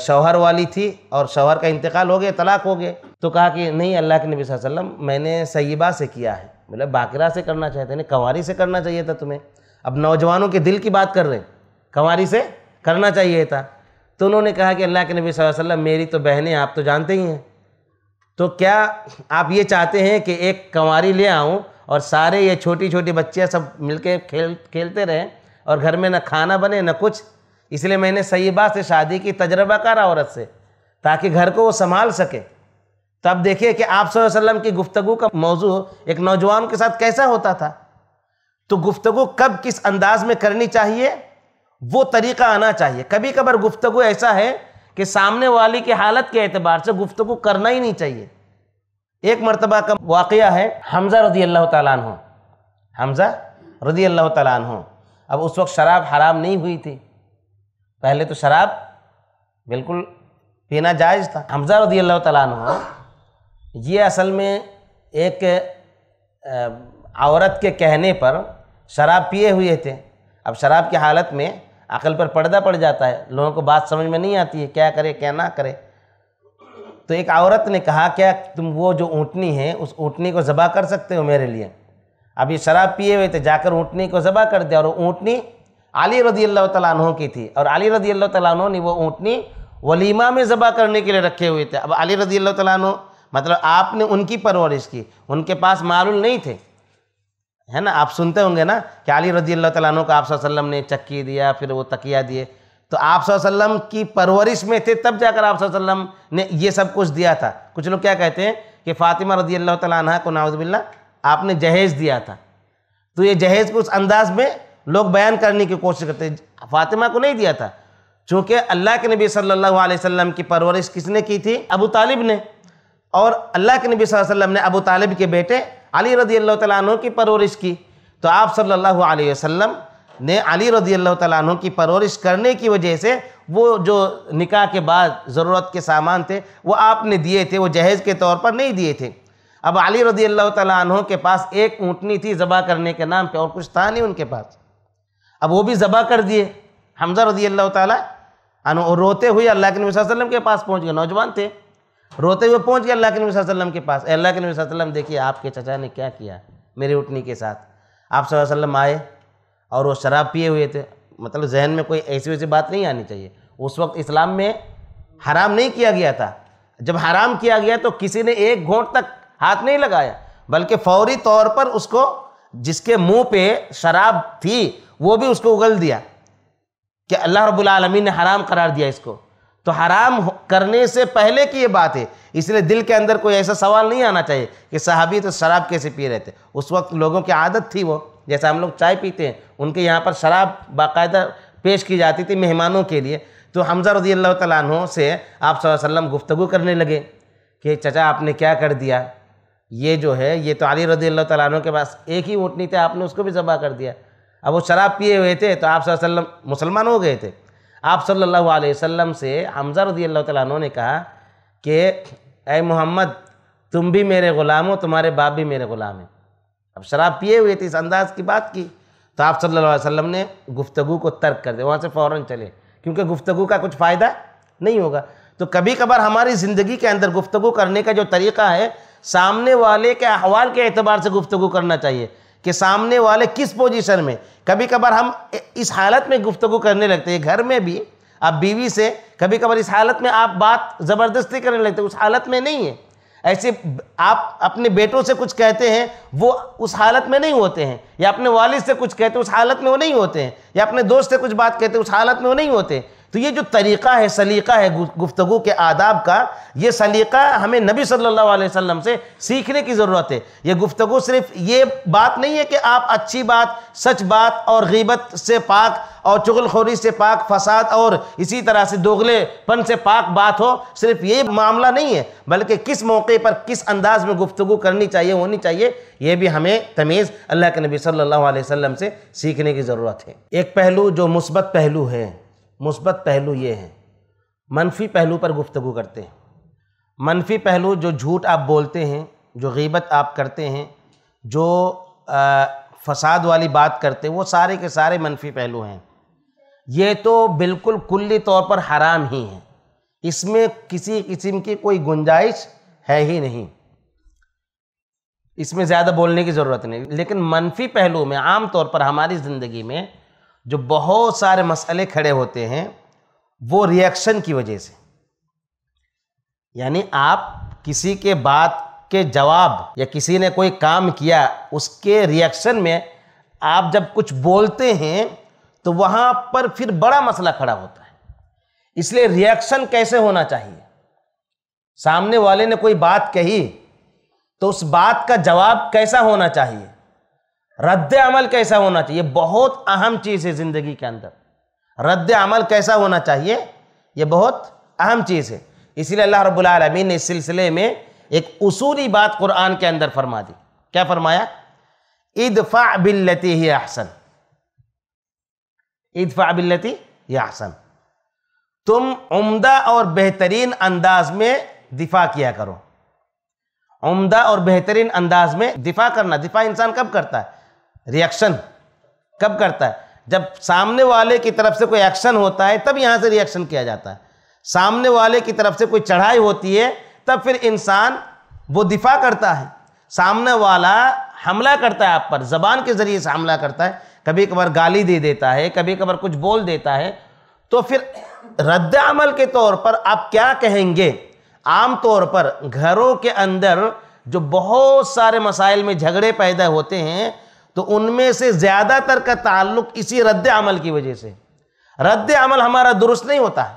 शौहर वाली थी और शौहर का इंतकाल हो गया तलाक हो गए तो कहा कि नहीं अल्लाह के नबी वसल्लम मैंने सईबा से किया है मतलब बाकिरा से करना चाहते नहीं कंवारी से करना चाहिए था तुम्हें अब नौजवानों के दिल की बात कर रहे हैं कंवारी से करना चाहिए था तो उन्होंने कहा कि अल्लाह के नबी सल्लल्लाहु अलैहि वसल्लम मेरी तो बहनें आप तो जानते ही हैं तो क्या आप ये चाहते हैं कि एक कंवारी ले आऊँ और सारे ये छोटी छोटी बच्चियाँ सब के खेल खेलते रहें और घर में ना खाना बने ना कुछ इसलिए मैंने सही बात से शादी की तजर्बा करा औरत से ताकि घर को वो संभाल सके तो अब देखिए कि आप वसल्लम की गुफ्तु का मौजू एक नौजवान के साथ कैसा होता था तो गुफ्तु कब किस अंदाज में करनी चाहिए वो तरीका आना चाहिए कभी कभार गुफ्तगु ऐसा है कि सामने वाले की हालत के एतबार से गुफ्तगु करना ही नहीं चाहिए एक मरतबा का वाक़ है हमज़ा रदी अल्लाह हो हमज़ा रदी अल्लाह हो अब उस वक्त शराब हराम नहीं हुई थी पहले तो शराब बिल्कुल पीना जायज़ था हमज़ा रदी अल्लाह हो ये असल में एक औरत के कहने पर शराब पिए हुए थे अब शराब की हालत में अकल पर पर्दा पड़ जाता है लोगों को बात समझ में नहीं आती है क्या करे क्या ना करे तो एक औरत ने कहा क्या तुम वो जो ऊँटनी है उस ऊँटनी को ज़बा कर सकते हो मेरे लिए अभी शराब पिए हुए थे जाकर ऊँटनी को ज़बा कर दिया और ऊँटनी अली रदी अल्लाह की थी और अली रदी अल्लाह तु ने वो ऊँटनी वलीमा में ज़बा करने के लिए रखे हुए थे अब अली रदी अल्लाह तु मतलब आपने उनकी परवरिश की उनके पास मालूम नहीं थे है ना आप सुनते होंगे ना कि अली रजी अल्लाह तु को आप सल्लम ने चक्की दिया फिर वो तकिया दिए तो आप सल्लम की परवरिश में थे तब जाकर आप सल्लम ने ये सब कुछ दिया था कुछ लोग क्या कहते हैं कि फ़ातिमा रजी अल्लाह तला को नाउजबिल्ला आपने जहेज़ दिया था तो ये जहेज़ को उस अंदाज में लोग बयान करने की कोशिश करते फ़ातिमा को नहीं दिया था चूँकि अल्लाह के नबी सल्लल्लाहु अलैहि वसल्लम की परवरिश किसने की थी अबू तालिब ने और अल्लाह के नबी वसल्लम ने अबू तालिब के बेटे अली रदी अल्लाह तु की परवरिश की तो आप सल्लल्लाहु अलैहि वसल्लम ने अली रदी अल्लाह तु की परवरिश करने की वजह से वो जो निकाह के बाद ज़रूरत के सामान थे वो आपने दिए थे वो जहेज़ के तौर पर नहीं दिए थे अब अली रदी अल्लाह तु के पास एक ऊँटनी थी ज़बा करने के नाम पर और कुछ था नहीं उनके पास अब वो भी ज़बा कर दिए हमजा रदी अल्लाह तु रोते हुए अल्लाह के नबी वसल्लम के पास पहुँच गए नौजवान थे रोते हुए पहुंच गया अल्लाह के नबी वसल्लम के पास अल्लाह के नबी वसल्लम देखिए आपके चचा ने क्या किया मेरी उठनी के साथ आप वसल्लम आए और वो शराब पिए हुए थे मतलब जहन में कोई ऐसी वैसी बात नहीं आनी चाहिए उस वक्त इस्लाम में हराम नहीं किया गया था जब हराम किया गया तो किसी ने एक घोंट तक हाथ नहीं लगाया बल्कि फौरी तौर पर उसको जिसके मुंह पे शराब थी वो भी उसको उगल दिया कि अल्लाह रब्बुल रबालमीन ने हराम करार दिया इसको तो हराम करने से पहले की ये बात है इसलिए दिल के अंदर कोई ऐसा सवाल नहीं आना चाहिए कि साहबी तो शराब कैसे पी रहे थे उस वक्त लोगों की आदत थी वो जैसे हम लोग चाय पीते हैं उनके यहाँ पर शराब बाकायदा पेश की जाती थी मेहमानों के लिए तो हमजा रजी अल्लाह तु से आप वसल्लम गुफ्तु करने लगे कि चचा आपने क्या कर दिया ये जो है ये तो अली रजी अल्लाह तु के पास एक ही ऊँटनी थी आपने उसको भी जबा कर दिया अब वो शराब पिए हुए थे तो आप वसल्लम मुसलमान हो गए थे आप सल्लल्लाहु अलैहि वसल्लम से हमजा रदी अल्लाह तु ने कहा कि अय मोहम्मद तुम भी मेरे ग़ुलाम हो तुम्हारे बाप भी मेरे ग़ुलाम हैं अब शराब पिए हुए थे इस अंदाज की बात की तो आप सल्ला वसम ने गुफ्तु को तर्क कर दिया वहाँ से फ़ौर चले क्योंकि गुफ्तु का कुछ फ़ायदा नहीं होगा तो कभी कभार हमारी ज़िंदगी के अंदर गुफ्तु करने का जो तरीका है सामने वाले के अहवाल के अतबार से गुफ्तु करना चाहिए कि सामने वाले किस पोजीशन में कभी कभार हम इस हालत में गुफ्तु करने लगते हैं घर में भी आप बीवी से कभी कभार इस हालत में आप बात ज़बरदस्ती करने लगते उस हालत में नहीं है ऐसे आप अपने बेटों से कुछ कहते हैं वो उस हालत में नहीं होते हैं या अपने वालिद से कुछ कहते हैं उस हालत में वो नहीं होते हैं या अपने दोस्त से कुछ बात कहते हैं उस हालत में वो नहीं होते हैं तो ये जो तरीक़ा है सलीका है गुफ्तु के आदाब का ये सलीका हमें नबी सल्लल्लाहु अलैहि वसल्लम से सीखने की ज़रूरत है ये गुफ्तु सिर्फ ये बात नहीं है कि आप अच्छी बात सच बात और गीबत से पाक और चुगलखोरी से पाक फसाद और इसी तरह से दोगलेपन से पाक बात हो सिर्फ ये मामला नहीं है बल्कि किस मौके पर किस अंदाज में गुफ्तु करनी चाहिए होनी चाहिए ये भी हमें तमीज़ अल्लाह के नबी सल्ला वसम से सीखने की ज़रूरत है एक पहलू जो मुस्बत पहलू है मुस्बत पहलू ये हैं मनफी पहलू पर गुफ्तु करते हैं मनफी पहलू जो झूठ आप बोलते हैं जो गीबत आप करते हैं जो आ, फसाद वाली बात करते वो सारे के सारे मनफी पहलू हैं ये तो बिल्कुल कुल्ली तौर पर हराम ही हैं इसमें किसी किस्म की कोई गुंजाइश है ही नहीं इसमें ज़्यादा बोलने की ज़रूरत नहीं लेकिन मनफी पहलू में आम तौर पर हमारी ज़िंदगी में जो बहुत सारे मसले खड़े होते हैं वो रिएक्शन की वजह से यानी आप किसी के बात के जवाब या किसी ने कोई काम किया उसके रिएक्शन में आप जब कुछ बोलते हैं तो वहाँ पर फिर बड़ा मसला खड़ा होता है इसलिए रिएक्शन कैसे होना चाहिए सामने वाले ने कोई बात कही तो उस बात का जवाब कैसा होना चाहिए रद्द अमल कैसा होना चाहिए बहुत अहम चीज़ है ज़िंदगी के अंदर रद्द अमल कैसा होना चाहिए यह बहुत अहम चीज़ है इसीलिए अल्लाह रबालमीन ने इस सिलसिले में एक उसूली बात कुरान के अंदर फरमा दी क्या फरमाया इदफा बिल्लती ही अहसन इदफा बिल्लती ही अहसन तुम उम्दा और बेहतरीन अंदाज में दिफा किया करो उम्दा और बेहतरीन अंदाज में दिफा करना दिफा इंसान कब करता है रिएक्शन कब करता है जब सामने वाले की तरफ से कोई एक्शन होता है तब यहाँ से रिएक्शन किया जाता है सामने वाले की तरफ से कोई चढ़ाई होती है तब फिर इंसान वो दिफा करता है सामने वाला हमला करता है आप पर ज़बान के ज़रिए से हमला करता है कभी कभार गाली दे देता है कभी कभार कुछ बोल देता है तो फिर रद्द अमल के तौर पर आप क्या कहेंगे आम तौर पर घरों के अंदर जो बहुत सारे मसाइल में झगड़े पैदा होते हैं तो उनमें से ज़्यादातर का ताल्लुक इसी रद्द अमल की वजह से रद्द अमल हमारा दुरुस्त नहीं होता है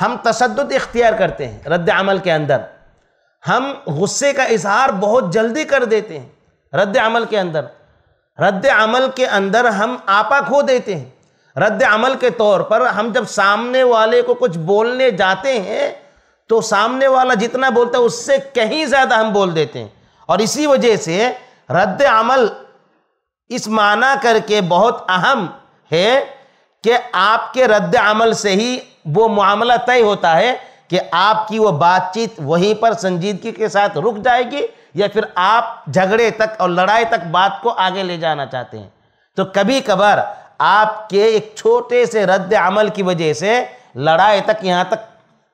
हम तशद इख्तियार करते हैं रद्द अमल के अंदर हम गुस्से का इजहार बहुत जल्दी कर देते हैं रद्द अमल के अंदर रद्द अमल के अंदर हम आपा खो देते हैं रद्द अमल के तौर पर हम जब सामने वाले को कुछ बोलने जाते हैं तो सामने वाला जितना बोलता है उससे कहीं ज़्यादा हम बोल देते हैं और इसी वजह से रद्द अमल इस माना करके बहुत अहम है कि आपके रद्द अमल से ही वो मामला तय होता है कि आपकी वो बातचीत वहीं पर संजीदगी के साथ रुक जाएगी या फिर आप झगड़े तक और लड़ाई तक बात को आगे ले जाना चाहते हैं तो कभी कभार आपके एक छोटे से रद्द अमल की वजह से लड़ाई तक यहाँ तक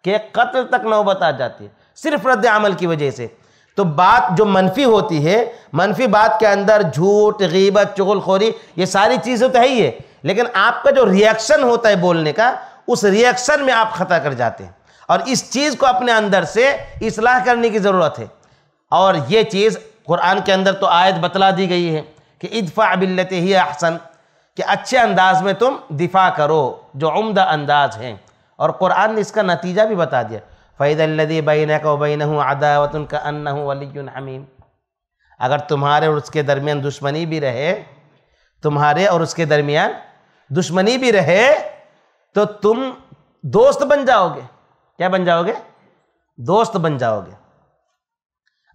के कत्ल तक नौबत आ जाती है सिर्फ रद्द अमल की वजह से तो बात जो मनफी होती है मनफी बात के अंदर झूठ गीबत चुगलखोरी ये सारी चीज़ें तो है ही है लेकिन आपका जो रिएक्शन होता है बोलने का उस रिएक्शन में आप ख़ता कर जाते हैं और इस चीज़ को अपने अंदर से इसलाह करने की ज़रूरत है और ये चीज़ कुरान के अंदर तो आयत बतला दी गई है कि इदफ़ा अबिलत ही अहसन कि अच्छे अंदाज में तुम दिफा करो जो उम्दा अंदाज हैं और कुरान ने इसका नतीजा भी बता दिया फ़ैदल्लदी बैन हूँ अदावत का अन्न वली हमीम अगर तुम्हारे और उसके दरमियान दुश्मनी भी रहे तुम्हारे और उसके दरमियान दुश्मनी भी रहे तो तुम दोस्त बन जाओगे क्या बन जाओगे दोस्त बन जाओगे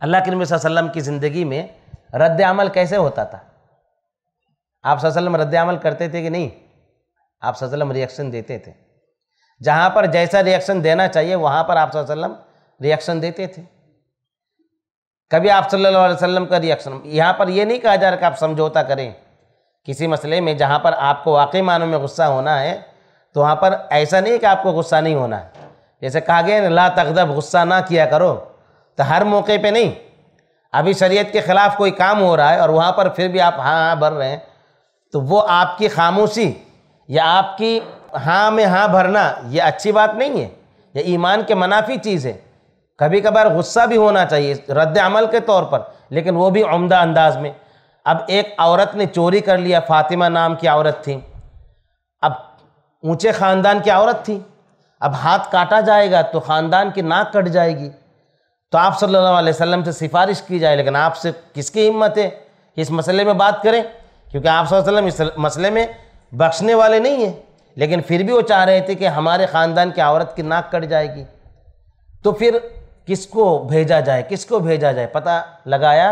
अल्लाह के नबी वसल्लम की ज़िंदगी में रद्द अमल कैसे होता था आप वसल्लम रद्द अमल करते थे कि नहीं आप रिएक्शन देते थे जहाँ पर जैसा रिएक्शन देना चाहिए वहाँ पर आप रिएक्शन देते थे कभी आप सल्लल्लाहु अलैहि वसल्लम का रिएक्शन यहाँ पर यह नहीं कहा जा रहा कि आप समझौता करें किसी मसले में जहाँ पर आपको वाकई मानों में गुस्सा होना है तो वहाँ पर ऐसा नहीं कि आपको गुस्सा नहीं होना है जैसे कहा गया ना ला तकदब गुस्सा ना किया करो तो हर मौके पर नहीं अभी शरीयत के ख़िलाफ़ कोई काम हो रहा है और वहाँ पर फिर भी आप हाँ हाँ भर हाँ, रहे हैं तो वो आपकी खामोशी या आपकी हाँ में हाँ भरना ये अच्छी बात नहीं है ये ईमान के मनाफी चीज़ है कभी कभार गुस्सा भी होना चाहिए रद्द अमल के तौर पर लेकिन वो भी उमदा अंदाज में अब एक औरत ने चोरी कर लिया फातिमा नाम की औरत थी अब ऊंचे ख़ानदान की औरत थी अब हाथ काटा जाएगा तो ख़ानदान की नाक कट जाएगी तो आप सल्लल्लाहु अलैहि वसल्लम से सिफारिश की जाए लेकिन आपसे किसकी हिम्मत है कि इस मसले में बात करें क्योंकि आप सल्लल्लाहु अलैहि वसल्लम इस मसले में बख्शने वाले नहीं हैं लेकिन फिर भी वो चाह रहे थे कि हमारे ख़ानदान की औरत की नाक कट जाएगी तो फिर किसको भेजा जाए किसको भेजा जाए पता लगाया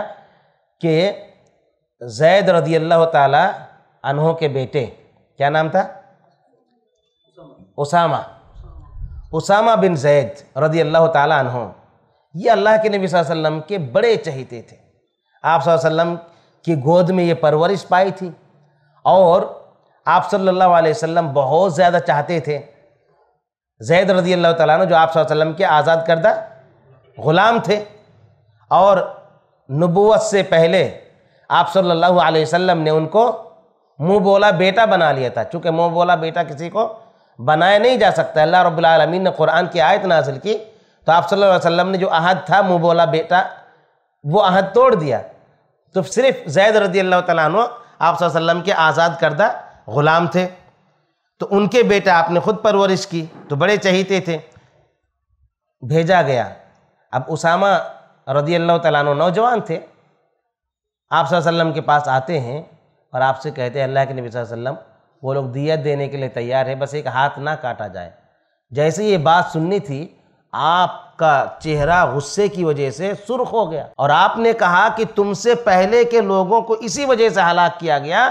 कि जैद रदी अल्लाह तहों के बेटे क्या नाम था उसामा उसामा बिन जैद रदी अल्लाह तहों ये अल्लाह के नबी वसल्लम के बड़े चहेते थे आप वसल्लम की गोद में ये परवरिश पाई थी और आप सल्लल्लाहु अलैहि वसल्लम बहुत ज़्यादा चाहते थे जैद रजी अल्लाह तु जो आप वसल्लम के आज़ाद करदा ग़ुलाम थे और नबूत से पहले आप सल्लल्लाहु अलैहि वसल्लम ने उनको मुँह बोला बेटा बना लिया था चूँकि मुँह बोला बेटा किसी को बनाया नहीं जा सकता अल्लाह रबालमीन ने कुरान की आयत नाजिल की तो आप सल्लल्लाहु अलैहि वसल्लम ने जो अहद था मुँह बोला बेटा वो अहद तोड़ दिया तो सिर्फ जैद रदी अल्लाह तु आप वसल्लम के आज़ाद करदा ग़ुलाम थे तो उनके बेटा आपने ख़ुद परवरिश की तो बड़े चहीते थे भेजा गया अब उसामा रदी अल्लाह तैन नौजवान थे आप वसल्लम के पास आते हैं और आपसे कहते हैं अल्लाह के नबी वसल्लम वो लोग दिया देने के लिए तैयार है बस एक हाथ ना काटा जाए जैसे ये बात सुननी थी आपका चेहरा गुस्से की वजह से सुर्ख हो गया और आपने कहा कि तुमसे पहले के लोगों को इसी वजह से हलाक किया गया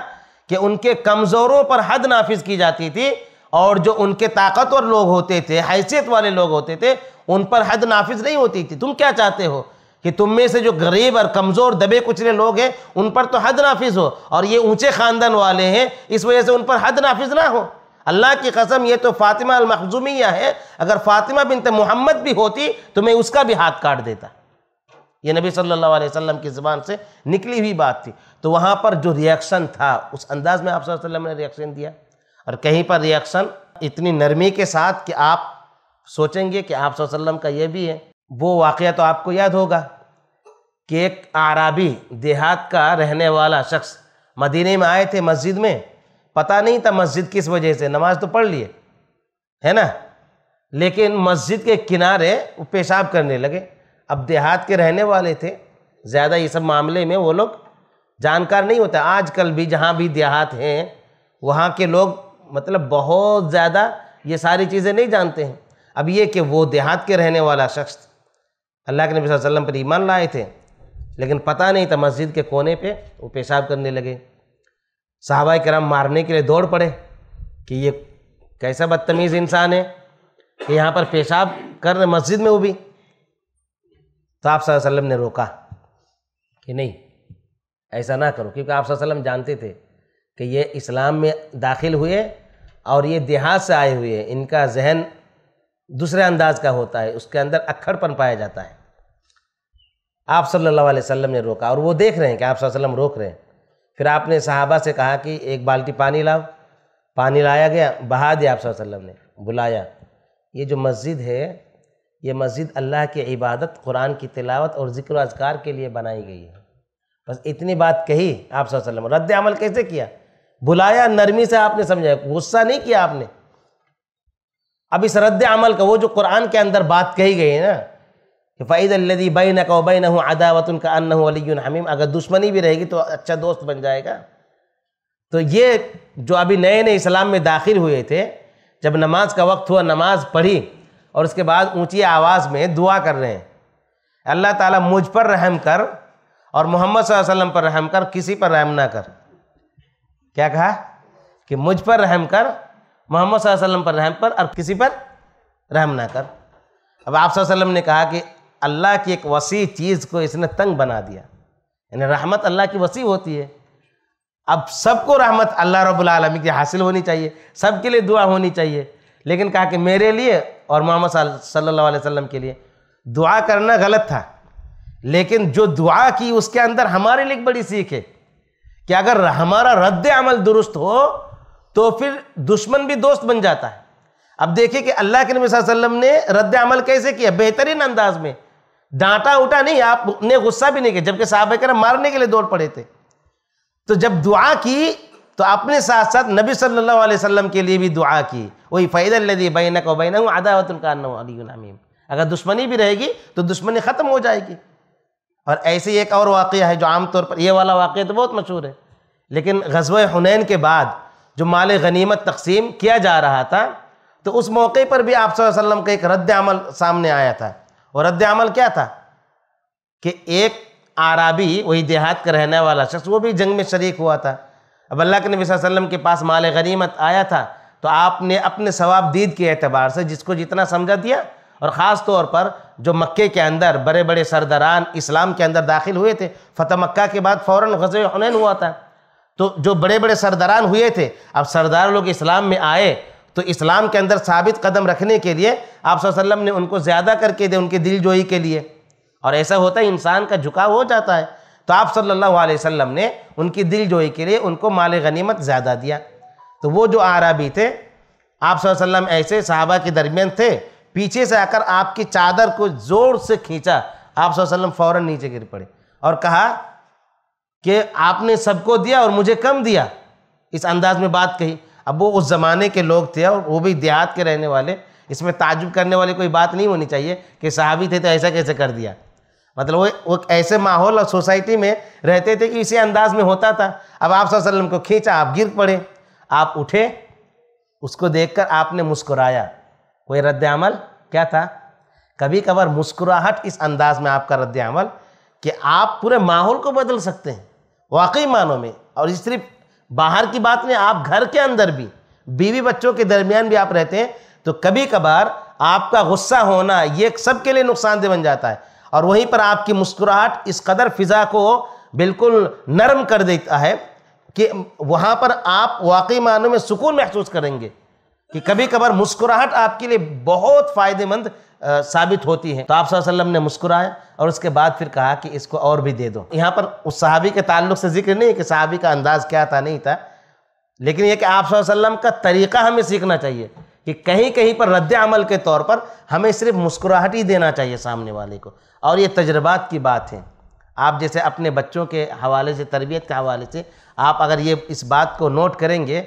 कि उनके कमज़ोरों पर हद नाफिज की जाती थी और जो उनके ताकतवर लोग होते थे हैसियत वाले लोग होते थे उन पर हद नाफिज नहीं होती थी तुम क्या चाहते हो कि तुम में से जो गरीब और कमज़ोर दबे कुचले लोग हैं उन पर तो हद नाफिज हो और ये ऊँचे ख़ानदान वाले हैं इस वजह से उन पर हद नाफिज ना हो अल्लाह की कसम ये तो फ़ातिमा अलमखजूमिया है अगर फ़ातिमा बिनत मोहम्मद भी होती तो मैं उसका भी हाथ काट देता ये नबी सल्लल्लाहु अलैहि वसल्लम की ज़बान से निकली हुई बात थी तो वहाँ पर जो रिएक्शन था उस अंदाज में आप वसल्लम ने रिएक्शन दिया और कहीं पर रिएक्शन इतनी नरमी के साथ कि आप सोचेंगे कि आप वसल्लम का ये भी है वो वाक़ तो आपको याद होगा कि एक आराबी देहात का रहने वाला शख्स मदीने में आए थे मस्जिद में पता नहीं था मस्जिद किस वजह से नमाज तो पढ़ लिए है ना लेकिन मस्जिद के किनारे वो पेशाब करने लगे अब देहात के रहने वाले थे ज़्यादा ये सब मामले में वो लोग जानकार नहीं होता आजकल भी जहाँ भी देहात हैं वहाँ के लोग मतलब बहुत ज़्यादा ये सारी चीज़ें नहीं जानते हैं अब ये कि वो देहात के रहने वाला शख्स अल्लाह के नबी वसल्लम पर ईमान लाए थे लेकिन पता नहीं था मस्जिद के कोने पे वो पेशाब करने लगे साहबा कराम मारने के लिए दौड़ पड़े कि ये कैसा बदतमीज़ इंसान है कि यहाँ पर पेशाब कर रहे मस्जिद में वो भी तो आप वसल्लम ने रोका कि नहीं ऐसा ना करो क्योंकि आप वसल्लम जानते थे कि ये इस्लाम में दाखिल हुए और ये देहात से आए हुए इनका जहन दूसरे अंदाज का होता है उसके अंदर अक्खड़पन पाया जाता है आप सल्लल्लाहु अलैहि वसल्लम ने रोका और वो देख रहे हैं कि आप वसल्लम रोक रहे हैं फिर आपने साहबा से कहा कि एक बाल्टी पानी लाओ पानी लाया गया बहा दिया आप वसल्लम ने बुलाया ये जो मस्जिद है ये मस्जिद अल्लाह की इबादत कुरान की तिलावत और ज़िक्र अजगार के लिए बनाई गई है बस इतनी बात कही आप वसल्लम रद्द अमल कैसे किया बुलाया नरमी से आपने समझाया गुस्सा नहीं किया आपने अब इस रद्द अमल का वो जो कुरान के अंदर बात कही गई है ना कि फ़ैद अल्लदी बई न कहो बई न हूँ अदावत उनका अन्न हो अली हमीम अगर दुश्मनी भी रहेगी तो अच्छा दोस्त बन जाएगा तो ये जो अभी नए नए इस्लाम में दाखिल हुए थे जब नमाज का वक्त हुआ नमाज पढ़ी और उसके बाद ऊंची आवाज़ में दुआ कर रहे हैं अल्लाह ताला मुझ पर रहम कर और मोहम्मद वसल्लम पर रहम कर किसी पर रहम ना कर क्या कहा कि मुझ पर रहम कर मोहम्मद वसल्लम पर रहम पर और किसी पर रहम ना कर अब आप वसल्लम ने कहा कि अल्लाह की एक वसी चीज़ को इसने तंग बना दिया यानी रहमत अल्लाह की वसी होती है अब सबको रहमत अल्लाह रबालमी की हासिल होनी चाहिए सबके लिए दुआ होनी चाहिए लेकिन कहा कि मेरे लिए और मोहम्मद सल्लल्लाहु अलैहि वसल्लम के लिए दुआ करना गलत था लेकिन जो दुआ की उसके अंदर हमारे लिए बड़ी सीख है कि अगर हमारा रद्द अमल दुरुस्त हो तो फिर दुश्मन भी दोस्त बन जाता है अब देखिए कि अल्लाह के नबी वसल्लम ने रद्द अमल कैसे किया बेहतरीन अंदाज में डांटा उटा नहीं आपने गुस्सा भी नहीं किया जबकि साहब कर मारने के लिए दौड़ पड़े थे तो जब दुआ की तो अपने साथ साथ नबी सल्लल्लाहु अलैहि वसल्लम के लिए भी दुआ की वही फ़ैदल बैनक व बैन अदावतुल्कानमीम अगर दुश्मनी भी रहेगी तो दुश्मनी ख़त्म हो जाएगी और ऐसे ही एक और वाक़ है जो आमतौर पर ये वाला वाक़ तो बहुत मशहूर है लेकिन गजब हुनैन के बाद जो माल गनीमत तकसीम किया जा रहा था तो उस मौके पर भी आप वसल्लम का एक रद्द अमल सामने आया था और रद्द अमल क्या था कि एक आराबी वही देहात का रहने वाला शख्स वो भी जंग में शरीक हुआ था अब अल्लाह के नबी वसल्लम के पास माल गनीमत आया था तो आपने अपने सवाब दीद के एतबार से जिसको जितना समझा दिया और ख़ास तौर पर जो मक्के के अंदर बड़े बड़े सरदरान इस्लाम के अंदर दाखिल हुए थे फ़तह मक्का के बाद फ़ौर गज़ हुनैन हुआ था तो जो बड़े बड़े सरदरान हुए थे अब सरदार लोग इस्लाम में आए तो इस्लाम के अंदर साबित कदम रखने के लिए आप वसल्लम ने उनको ज़्यादा करके दे उनके दिल जोई के लिए और ऐसा होता है इंसान का झुकाव हो जाता है तो आप सल्लल्लाहु अलैहि वसल्लम ने उनकी दिल जोई के लिए उनको माल गनीमत ज़्यादा दिया तो वो जो आराबी थे आप सल्लम ऐसे साहबा के दरमियान थे पीछे से आकर आपकी चादर को ज़ोर से खींचा आप सल्लम फ़ौर नीचे गिर पड़े और कहा कि आपने सबको दिया और मुझे कम दिया इस अंदाज में बात कही अब वो उस ज़माने के लोग थे और वो भी देहात के रहने वाले इसमें ताजुब करने वाली कोई बात नहीं होनी चाहिए कि साहबी थे तो ऐसा कैसे कर दिया मतलब वो वो ऐसे माहौल और सोसाइटी में रहते थे कि इसी अंदाज में होता था अब आप वसल्लम को खींचा आप गिर पड़े आप उठे उसको देखकर आपने मुस्कुराया कोई रद्दमल क्या था कभी कभार मुस्कुराहट इस अंदाज में आपका रद्दमल कि आप पूरे माहौल को बदल सकते हैं वाकई मानों में और सिर्फ बाहर की बात नहीं आप घर के अंदर भी बीवी बच्चों के दरमियान भी आप रहते हैं तो कभी कभार आपका गुस्सा होना ये सब के लिए नुकसानदेह बन जाता है और वहीं पर आपकी मुस्कुराहट इस कदर फिज़ा को बिल्कुल नरम कर देता है कि वहाँ पर आप वाकई मानों में सुकून महसूस करेंगे कि कभी कभार मुस्कुराहट आपके लिए बहुत फ़ायदेमंद साबित होती है तो आप सल्लम ने मुस्कुराया और उसके बाद फिर कहा कि इसको और भी दे दो यहाँ पर उस सहाबी के ताल्लुक से जिक्र नहीं है कि सहाबी का अंदाज़ क्या था नहीं था लेकिन यह कि आप का तरीका हमें सीखना चाहिए कि कहीं कहीं पर रद्द अमल के तौर पर हमें सिर्फ मुस्कुराहट ही देना चाहिए सामने वाले को और ये तजर्बात की बात है आप जैसे अपने बच्चों के हवाले से तरबियत के हवाले से आप अगर ये इस बात को नोट करेंगे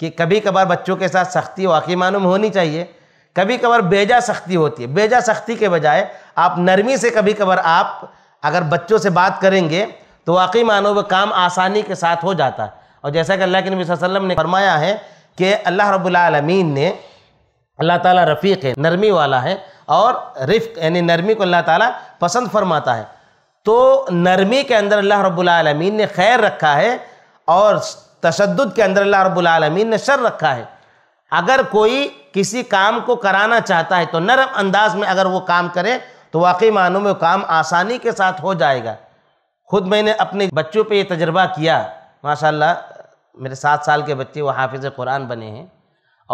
कि कभी कभार बच्चों के साथ सख्ती वाकई मालूम होनी चाहिए कभी कभार बेजा सख्ती होती है बेजा सख्ती के बजाय आप नरमी से कभी कभार आप अगर बच्चों से बात करेंगे तो वाकई मानो वह काम आसानी के साथ हो जाता है और जैसा कि अल्लाह के नबी वसल्लम ने फरमाया है कि अल्लाह रब्बुल ने अल्लाह ताला रफ़ीक है नरमी वाला है और रिफ़ यानी नरमी को अल्लाह ताला पसंद फरमाता है तो नरमी के अंदर अल्लाह रब्बुल ने खैर रखा है और तशद के अंदर अल्लाह रब्बुल ने शर रखा है अगर कोई किसी काम को कराना चाहता है तो नरम अंदाज में अगर वो काम करे तो वाकई मानों में काम आसानी के साथ हो जाएगा खुद मैंने अपने बच्चों पे ये तजर्बा किया माशाल्लाह मेरे सात साल के बच्चे वो हाफिज़ कुरान बने हैं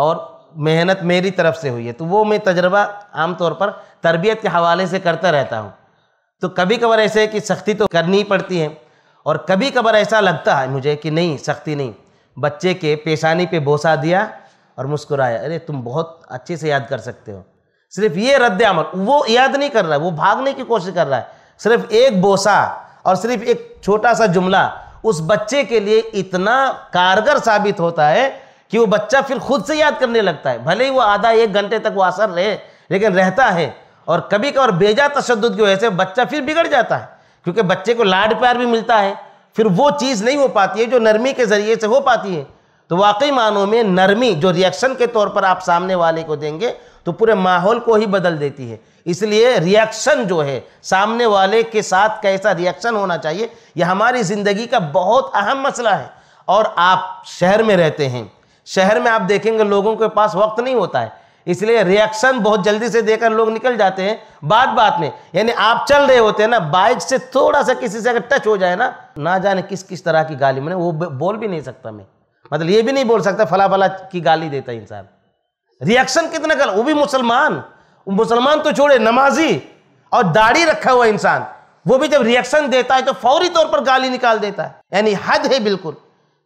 और मेहनत मेरी तरफ से हुई है तो वो मैं तजर्बा आमतौर पर तरबियत के हवाले से करता रहता हूँ तो कभी कभार ऐसे है कि सख्ती तो करनी ही पड़ती है और कभी कभार ऐसा लगता है मुझे कि नहीं सख्ती नहीं बच्चे के पेशानी पे बोसा दिया और मुस्कुराया अरे तुम बहुत अच्छे से याद कर सकते हो सिर्फ ये रद्द अमल वो याद नहीं कर रहा है वो भागने की कोशिश कर रहा है सिर्फ एक बोसा और सिर्फ एक छोटा सा जुमला उस बच्चे के लिए इतना कारगर साबित होता है कि वो बच्चा फिर खुद से याद करने लगता है भले ही वो आधा एक घंटे तक वो असर रहे लेकिन रहता है और कभी कभार बेजा तशद की वजह से बच्चा फिर बिगड़ जाता है क्योंकि बच्चे को लाड प्यार भी मिलता है फिर वो चीज़ नहीं हो पाती है जो नरमी के ज़रिए से हो पाती है तो वाकई मानों में नरमी जो रिएक्शन के तौर पर आप सामने वाले को देंगे तो पूरे माहौल को ही बदल देती है इसलिए रिएक्शन जो है सामने वाले के साथ कैसा रिएक्शन होना चाहिए यह हमारी ज़िंदगी का बहुत अहम मसला है और आप शहर में रहते हैं शहर में आप देखेंगे लोगों के पास वक्त नहीं होता है इसलिए रिएक्शन बहुत जल्दी से देकर लोग निकल जाते हैं बात बात में यानी आप चल रहे होते हैं ना बाइक से थोड़ा सा किसी से अगर टच हो जाए ना ना जाने किस किस तरह की गाली मैंने वो बोल भी नहीं सकता मैं मतलब ये भी नहीं बोल सकता फला फला की गाली देता इंसान रिएक्शन कितना कर वो भी मुसलमान मुसलमान तो छोड़े नमाजी और दाढ़ी रखा हुआ इंसान वो भी जब रिएक्शन देता है तो फौरी तौर पर गाली निकाल देता है यानी हद है बिल्कुल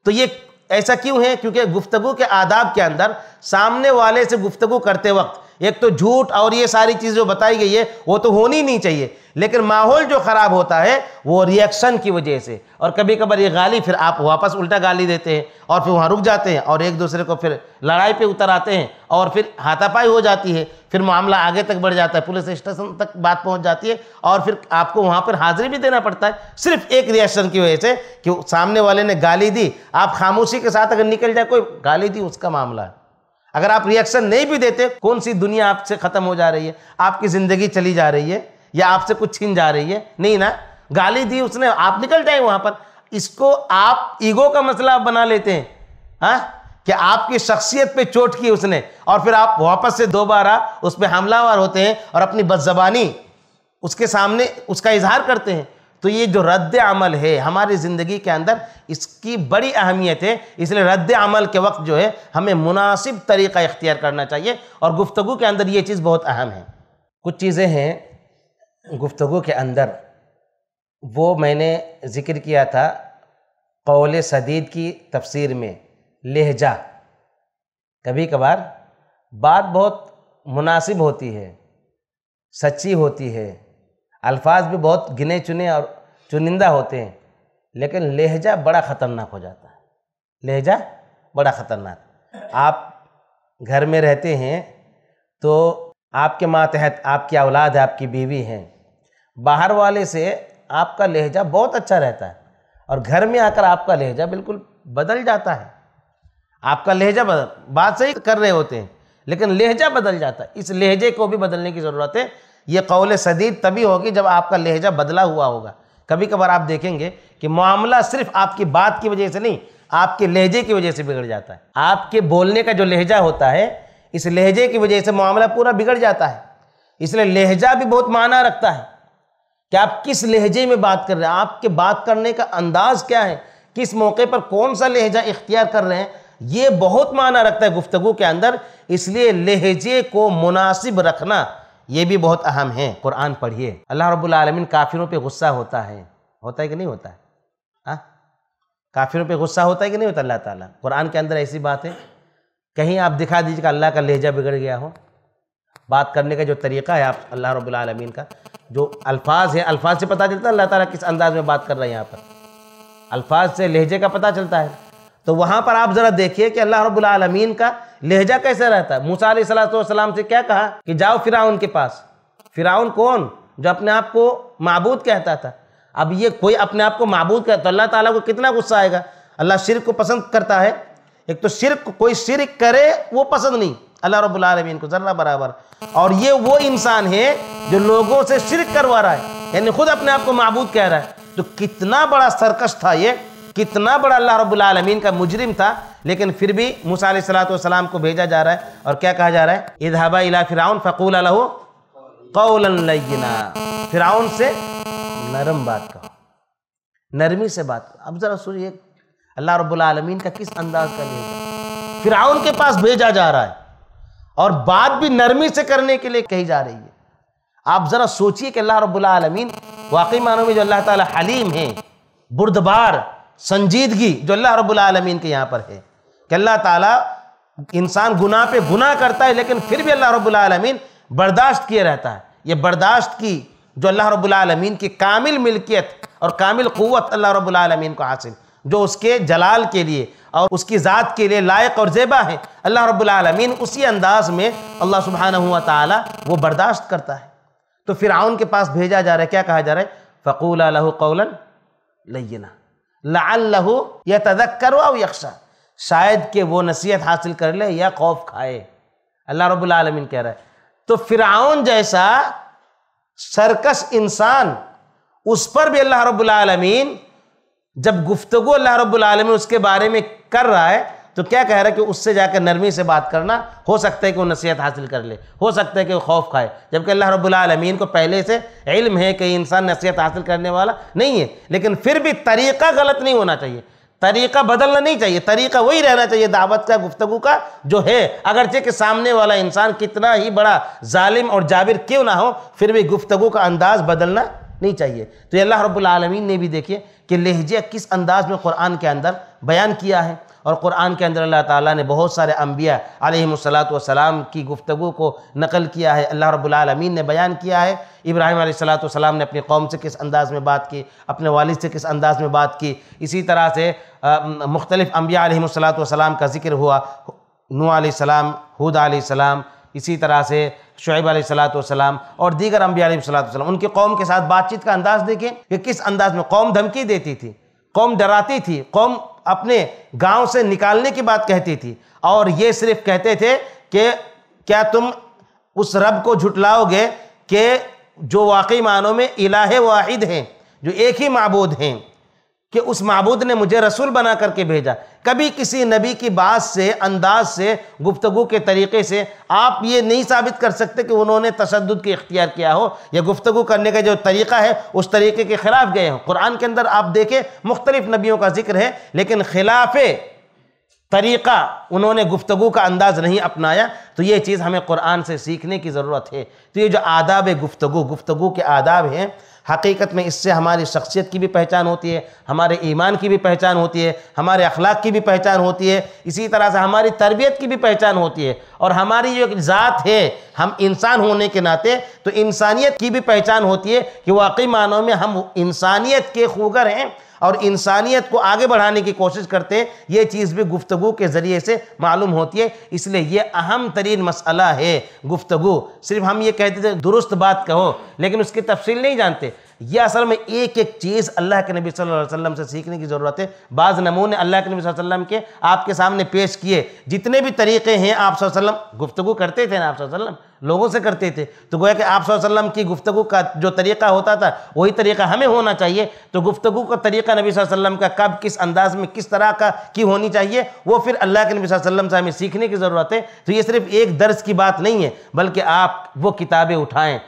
तो ये ऐसा क्यों है क्योंकि गुफ्तगु के आदाब के अंदर सामने वाले से गुफ्तगु करते वक्त एक तो झूठ और ये सारी चीज़ जो बताई गई है वो तो होनी नहीं चाहिए लेकिन माहौल जो ख़राब होता है वो रिएक्शन की वजह से और कभी कभार ये गाली फिर आप वापस उल्टा गाली देते हैं और फिर वहाँ रुक जाते हैं और एक दूसरे को फिर लड़ाई पे उतर आते हैं और फिर हाथापाई हो जाती है फिर मामला आगे तक बढ़ जाता है पुलिस स्टेशन तक बात पहुँच जाती है और फिर आपको वहाँ पर हाजिरी भी देना पड़ता है सिर्फ एक रिएक्शन की वजह से कि सामने वाले ने गाली दी आप खामोशी के साथ अगर निकल जाए कोई गाली दी उसका मामला है अगर आप रिएक्शन नहीं भी देते कौन सी दुनिया आपसे खत्म हो जा रही है आपकी जिंदगी चली जा रही है या आपसे कुछ छीन जा रही है नहीं ना गाली दी उसने आप निकल जाए वहां पर इसको आप ईगो का मसला बना लेते हैं हा? कि आपकी शख्सियत पे चोट की उसने और फिर आप वापस से दोबारा उस पर हमलावर होते हैं और अपनी बदजबानी उसके सामने उसका इजहार करते हैं तो ये जो रद्द अमल है हमारी ज़िंदगी के अंदर इसकी बड़ी अहमियत है इसलिए रद्द अमल के वक्त जो है हमें मुनासिब तरीक़ा इख्तियार करना चाहिए और गुफ्तु के अंदर ये चीज़ बहुत अहम है कुछ चीज़ें हैं गुफ्तु के अंदर वो मैंने ज़िक्र किया था कौल सदीद की तफसीर में लहजा कभी कभार बात बहुत मुनासिब होती है सच्ची होती है अल्फाज भी बहुत गिने चुने और चुनिंदा होते हैं लेकिन लहजा बड़ा ख़तरनाक हो जाता है लहजा बड़ा ख़तरनाक आप घर में रहते हैं तो आपके मातहत आपकी औलाद है आपकी बीवी हैं बाहर वाले से आपका लहजा बहुत अच्छा रहता है और घर में आकर आपका लहजा बिल्कुल बदल जाता है आपका लहजा बदल बात सही कर रहे होते हैं लेकिन लहजा बदल जाता है इस लहजे को भी बदलने की ज़रूरत है ये कौल सदीद तभी होगी जब आपका लहजा बदला हुआ होगा कभी कभार आप देखेंगे कि मामला सिर्फ आपकी बात की वजह से नहीं आपके लहजे की वजह से बिगड़ जाता है आपके बोलने का जो लहजा होता है इस लहजे की वजह से मामला पूरा बिगड़ जाता है इसलिए लहजा भी बहुत माना रखता है कि आप किस लहजे में बात कर रहे हैं आपके बात करने का अंदाज क्या है किस मौके पर कौन सा लहजा इख्तियार कर रहे हैं ये बहुत माना रखता है गुफ्तगु के अंदर इसलिए लहजे को मुनासिब रखना ये भी बहुत अहम है कुरान पढ़िए अल्लाह रब्बुल आलमीन काफिरों पे गुस्सा होता है होता है कि नहीं होता है हाँ काफिरों पे गुस्सा होता है कि नहीं होता अल्लाह ताला कुरान के अंदर ऐसी बात है कहीं आप दिखा दीजिए कि अल्लाह का लहजा बिगड़ गया हो बात करने का जो तरीका है आप अल्लाह रब्बुल आलमीन का जो अल्फाज है अल्फाज से पता चलता है अल्लाह ताला किस अंदाज में बात कर रहे हैं यहाँ पर अल्फाज से लहजे का पता चलता है तो वहाँ पर आप ज़रा देखिए कि अल्लाह रबालमीन का लहजा कैसे रहता है मूसा सलाम से क्या कहा कि जाओ फिराउन के पास फिराउन कौन जो अपने आप को मबूद कहता था अब ये कोई अपने आप को मबूद कहता तो अल्लाह ताला को कितना गुस्सा आएगा अल्लाह शिरक को पसंद करता है एक तो शिरक कोई शिरक करे वो पसंद नहीं अल्लाह रबालमीन को जरा बराबर और ये वो इंसान है जो लोगों से शिरक करवा रहा है यानी खुद अपने आप को मबूद कह रहा है तो कितना बड़ा सरकश था ये कितना बड़ा अल्लाह रब्बुल रबालमीन का मुजरिम था लेकिन फिर भी मूसा सलाम को भेजा जा रहा है और क्या कहा जा रहा है इधाबा इला फिराउन फ़कूल लहू कौलना फिराउन से नरम बात कहो नरमी से बात करो अब ज़रा सुनिए अल्लाह रब्बुल रबालमीन का किस अंदाज का लिए फिराउन के पास भेजा जा रहा है और बात भी नरमी से करने के लिए कही जा रही है आप ज़रा सोचिए कि अल्लाह रब्बुल रबालमीन वाकई मानो में जो अल्लाह ताला हलीम है बुर्दबार संजीदगी जो अल्लाह रब्बुल आलमीन के यहाँ पर है कि अल्लाह ताला इंसान गुनाह पे गुनाह करता है लेकिन फिर भी अल्लाह रब्बुल आलमीन बर्दाश्त किए रहता है ये बर्दाश्त की जो अल्लाह रब्बुल आलमीन की कामिल मिल्कियत और कामिल क़वत अल्लाह रब्बुल आलमीन को हासिल जो उसके जलाल के लिए और उसकी ज़ात के लिए लायक और जेबा है अल्लाह रब्बुल आलमीन उसी अंदाज में अल्लाह सुबहाना हुआ ताला वो बर्दाश्त करता है तो फिर के पास भेजा जा रहा है क्या कहा जा रहा है फ़कूल लहू कौलन लयना लहू या तदक करो यक्षा शायद के वो नसीहत हासिल कर ले या खौफ खाए अल्लाह रबालमीन कह रहा है तो फिराउन जैसा सरकश इंसान उस पर भी अल्लाह रबालमीन जब गुफ्तु अल्लाह रबालमीन उसके बारे में कर रहा है तो क्या कह रहा है कि उससे जाकर नरमी से बात करना हो सकता है कि वो नसीहत हासिल कर ले हो सकता है कि वो खौफ खाए जबकि अल्लाह रबालमीन को पहले से इल्म है कि इंसान नसीहत हासिल करने वाला नहीं है लेकिन फिर भी तरीका गलत नहीं होना चाहिए तरीका बदलना नहीं चाहिए तरीका वही रहना चाहिए दावत का गुफ्तु का जो है अगरचे कि सामने वाला इंसान कितना ही बड़ा जालिम और जाबिर क्यों ना हो फिर भी गुफ्तगु का अंदाज़ बदलना नहीं चाहिए तो अल्लाह रब्बुल आलमीन ने भी देखिए कि लहजे किस अंदाज़ में क़ुरान के अंदर बयान किया है और कुरान के अंदर अल्लाह ताला ने बहुत सारे अम्बिया सलाम की गुफ्तु को नकल किया है अल्लाह रबालमीन ने बयान किया है इब्राहिम सलाम ने अपनी कौम से किस अंदाज़ में बात की अपने वालिद से किस अंदाज़ में बात की इसी तरह से मुख्तलिफ़ अम्बिया सलाम का ज़िक्र हुआ नू सलाम हूद सलाम इसी तरह से शुब सलाम और दीगर अम्बिया सलाम उनकी कौम के साथ बातचीत का अंदाज़ देखें कि किस अंदाज़ में कौम धमकी देती थी कौम डराती थी कौम अपने गांव से निकालने की बात कहती थी और ये सिर्फ कहते थे कि क्या तुम उस रब को झुटलाओगे कि जो वाकई मानों में इलाह वाहिद हैं जो एक ही मबूद हैं कि उस मबूद ने मुझे रसूल बना करके भेजा कभी किसी नबी की बात से अंदाज से गुफ्तु के तरीके से आप ये नहीं साबित कर सकते कि उन्होंने तशद के इख्तियार किया हो या गुफ्तु करने का जो तरीका है उस तरीके के ख़िलाफ़ गए हों कुरान के अंदर आप देखें मुख्तलिफ़ नबियों का जिक्र है लेकिन खिलाफ़ तरीक़ा उन्होंने गुफ्तु का अंदाज़ नहीं अपनाया तो ये चीज़ हमें कुरान से सीखने की ज़रूरत है तो ये जो आदाब गुफ्तु गुफ्तु के आदाब हैं हकीकत में इससे हमारी शख्सियत की भी पहचान होती है हमारे ईमान की भी पहचान होती है हमारे अखलाक की भी पहचान होती है इसी तरह से हमारी तरबियत की भी पहचान होती है और हमारी जो ज़ात है हम इंसान होने के नाते तो इंसानियत की भी पहचान होती है कि वाकई मानों में हम इंसानियत के खूगर हैं और इंसानियत को आगे बढ़ाने की कोशिश करते हैं ये चीज़ भी गुफ्तु के ज़रिए से मालूम होती है इसलिए ये अहम तरीन मसला है गुफ्तु सिर्फ हम ये कहते थे दुरुस्त बात कहो लेकिन उसकी तफसील नहीं जानते यह असल में एक एक चीज़ अल्लाह के नबी सल्लल्लाहु अलैहि वसल्लम से सीखने की ज़रूरत है बाज़ नमूने अल्लाह के नबी वसल्लम के आपके सामने पेश किए जितने भी तरीक़े हैं आप वसल्लम गुफ्तु करते थे ना आप लोगों से करते थे तो गोया कि आप की गुफ्तु का जो तरीका होता था वही तरीका हमें होना चाहिए तो गुफ्तु का तरीका नबी वसल्लम का कब किस अंदाज में किस तरह का की होनी चाहिए वो फिर अल्लाह के नबी वसल्लम से हमें सीखने की ज़रूरत है तो ये सिर्फ एक दर्ज की बात नहीं है बल्कि आप वो किताबें उठाएँ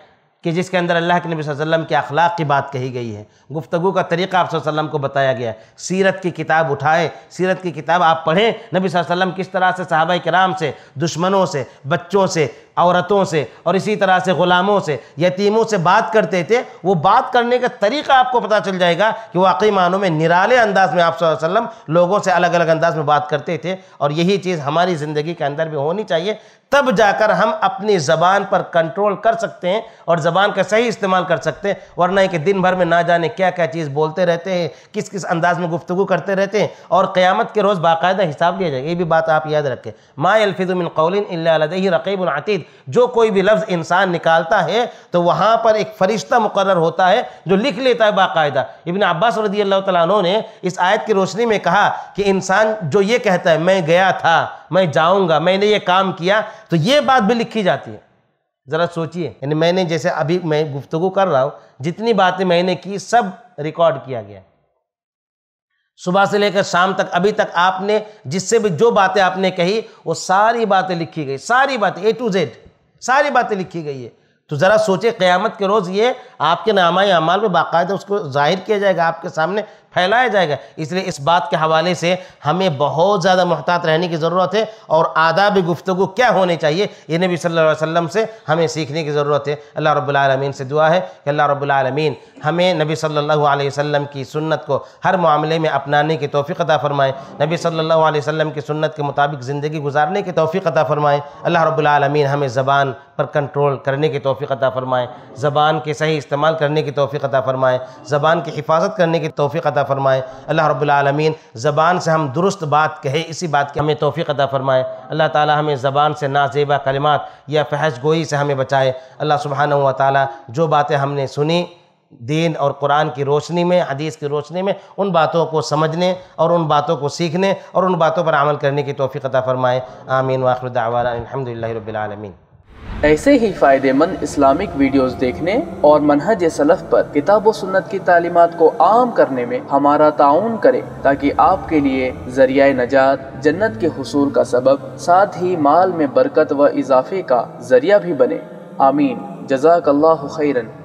कि जिसके अंदर अल्लाह के नबी वसल्लम के अखलाक की बात कही गई है गुफ्तगु का तरीका आप सल्लम को बताया गया है सीरत की किताब उठाए सीरत की किताब आप पढ़ें नबी वसल्लम किस तरह से साहबा कराम से दुश्मनों से बच्चों से औरतों से और इसी तरह से ग़ुलामों से यतीमों से बात करते थे वो बात करने का तरीका आपको पता चल जाएगा कि वाकई मानों में निराले अंदाज में आप लोगों से अलग अलग अंदाज में बात करते थे और यही चीज़ हमारी ज़िंदगी के अंदर भी होनी चाहिए तब जाकर हम अपनी ज़बान पर कंट्रोल कर सकते हैं और ज़बान का सही इस्तेमाल कर सकते हैं वरना है कि दिन भर में ना जाने क्या क्या चीज़ बोलते रहते हैं किस किस अंदाज में गुफ्तु करते रहते हैं और क़्यामत के रोज़ बाकायदा हिसाब लिया जाएगा ये भी बात आप याद रखें मा अल्फिजुमिन कौलिन रकीब जो कोई भी लफ्ज़ इंसान निकालता है तो वहाँ पर एक फरिश्ता मुकर होता है जो लिख लेता है बाकायदा इबन अब्बास रदी अल्लाह तु ने इस आयत की रोशनी में कहा कि इंसान जो ये कहता है मैं गया था मैं जाऊँगा मैंने ये काम किया तो ये बात भी लिखी जाती है ज़रा सोचिए यानी मैंने जैसे अभी मैं गुफ्तगु कर रहा हूँ जितनी बातें मैंने की सब रिकॉर्ड किया गया सुबह से लेकर शाम तक अभी तक आपने जिससे भी जो बातें आपने कही वो सारी बातें लिखी गई सारी बातें ए टू जेड सारी बातें लिखी गई है तो ज़रा सोचे क़यामत के रोज़ ये आपके नामा अमाल में बाकायदा उसको जाहिर किया जाएगा आपके सामने फैलाया जाएगा इसलिए इस बात के हवाले से हमें बहुत ज़्यादा मोहतात रहने की ज़रूरत है और आदाब गुफ्तु क्या होने चाहिए ये नबी सल वसम से हमें सीखने की ज़रूरत है अल्लाह रबालमीन से दुआ है कि अल्लाह रबालमीन हमें नबी सल्ह वसम की सुनत को हर मामले में अपनाने की तोफ़ी अदा फ़रमाएँ नबी सल्लल्लाहु वसम की सुनत के मुताबिक ज़िंदगी गुजारने की तोफ़ी अदा फ़रमाएँ अल्लाह रबालमीन हमें ज़बान पर कंट्रोल करने की तोफ़ी अदा फ़रमाएँ ज़बान के सही इस्तेमाल करने की तोफ़ी अदा फ़रमाएँ ज़बान की हिफाजत करने की तोफ़ी अदा अता फ़रमाएँ अल्लाह रबालमीन ज़बान से हम दुरुस्त बात कहे इसी बात की हमें तोफ़ी अदा फ़रमाएँ अल्लाह ताली हमें ज़बान से नाजेबा कलमात या फहश गोई से हमें बचाए अल्लाह सुबहान व ताली जो बातें हमने सुनी दीन और कुरान की रोशनी में हदीस की रोशनी में उन बातों को समझने और उन बातों को सीखने और उन बातों पर अमल करने की तोफ़ी अदा फ़रमाएँ आमीन वाखर दावा ऐसे ही फ़ायदेमंद इस्लामिक वीडियोस देखने और मनहज सलफ पर किताब व सुन्नत की तालीमत को आम करने में हमारा ताउन करें ताकि आपके लिए जरिया नजात जन्नत के हसूल का सबब साथ ही माल में बरकत व इजाफे का जरिया भी बने आमीन जजाक खैरन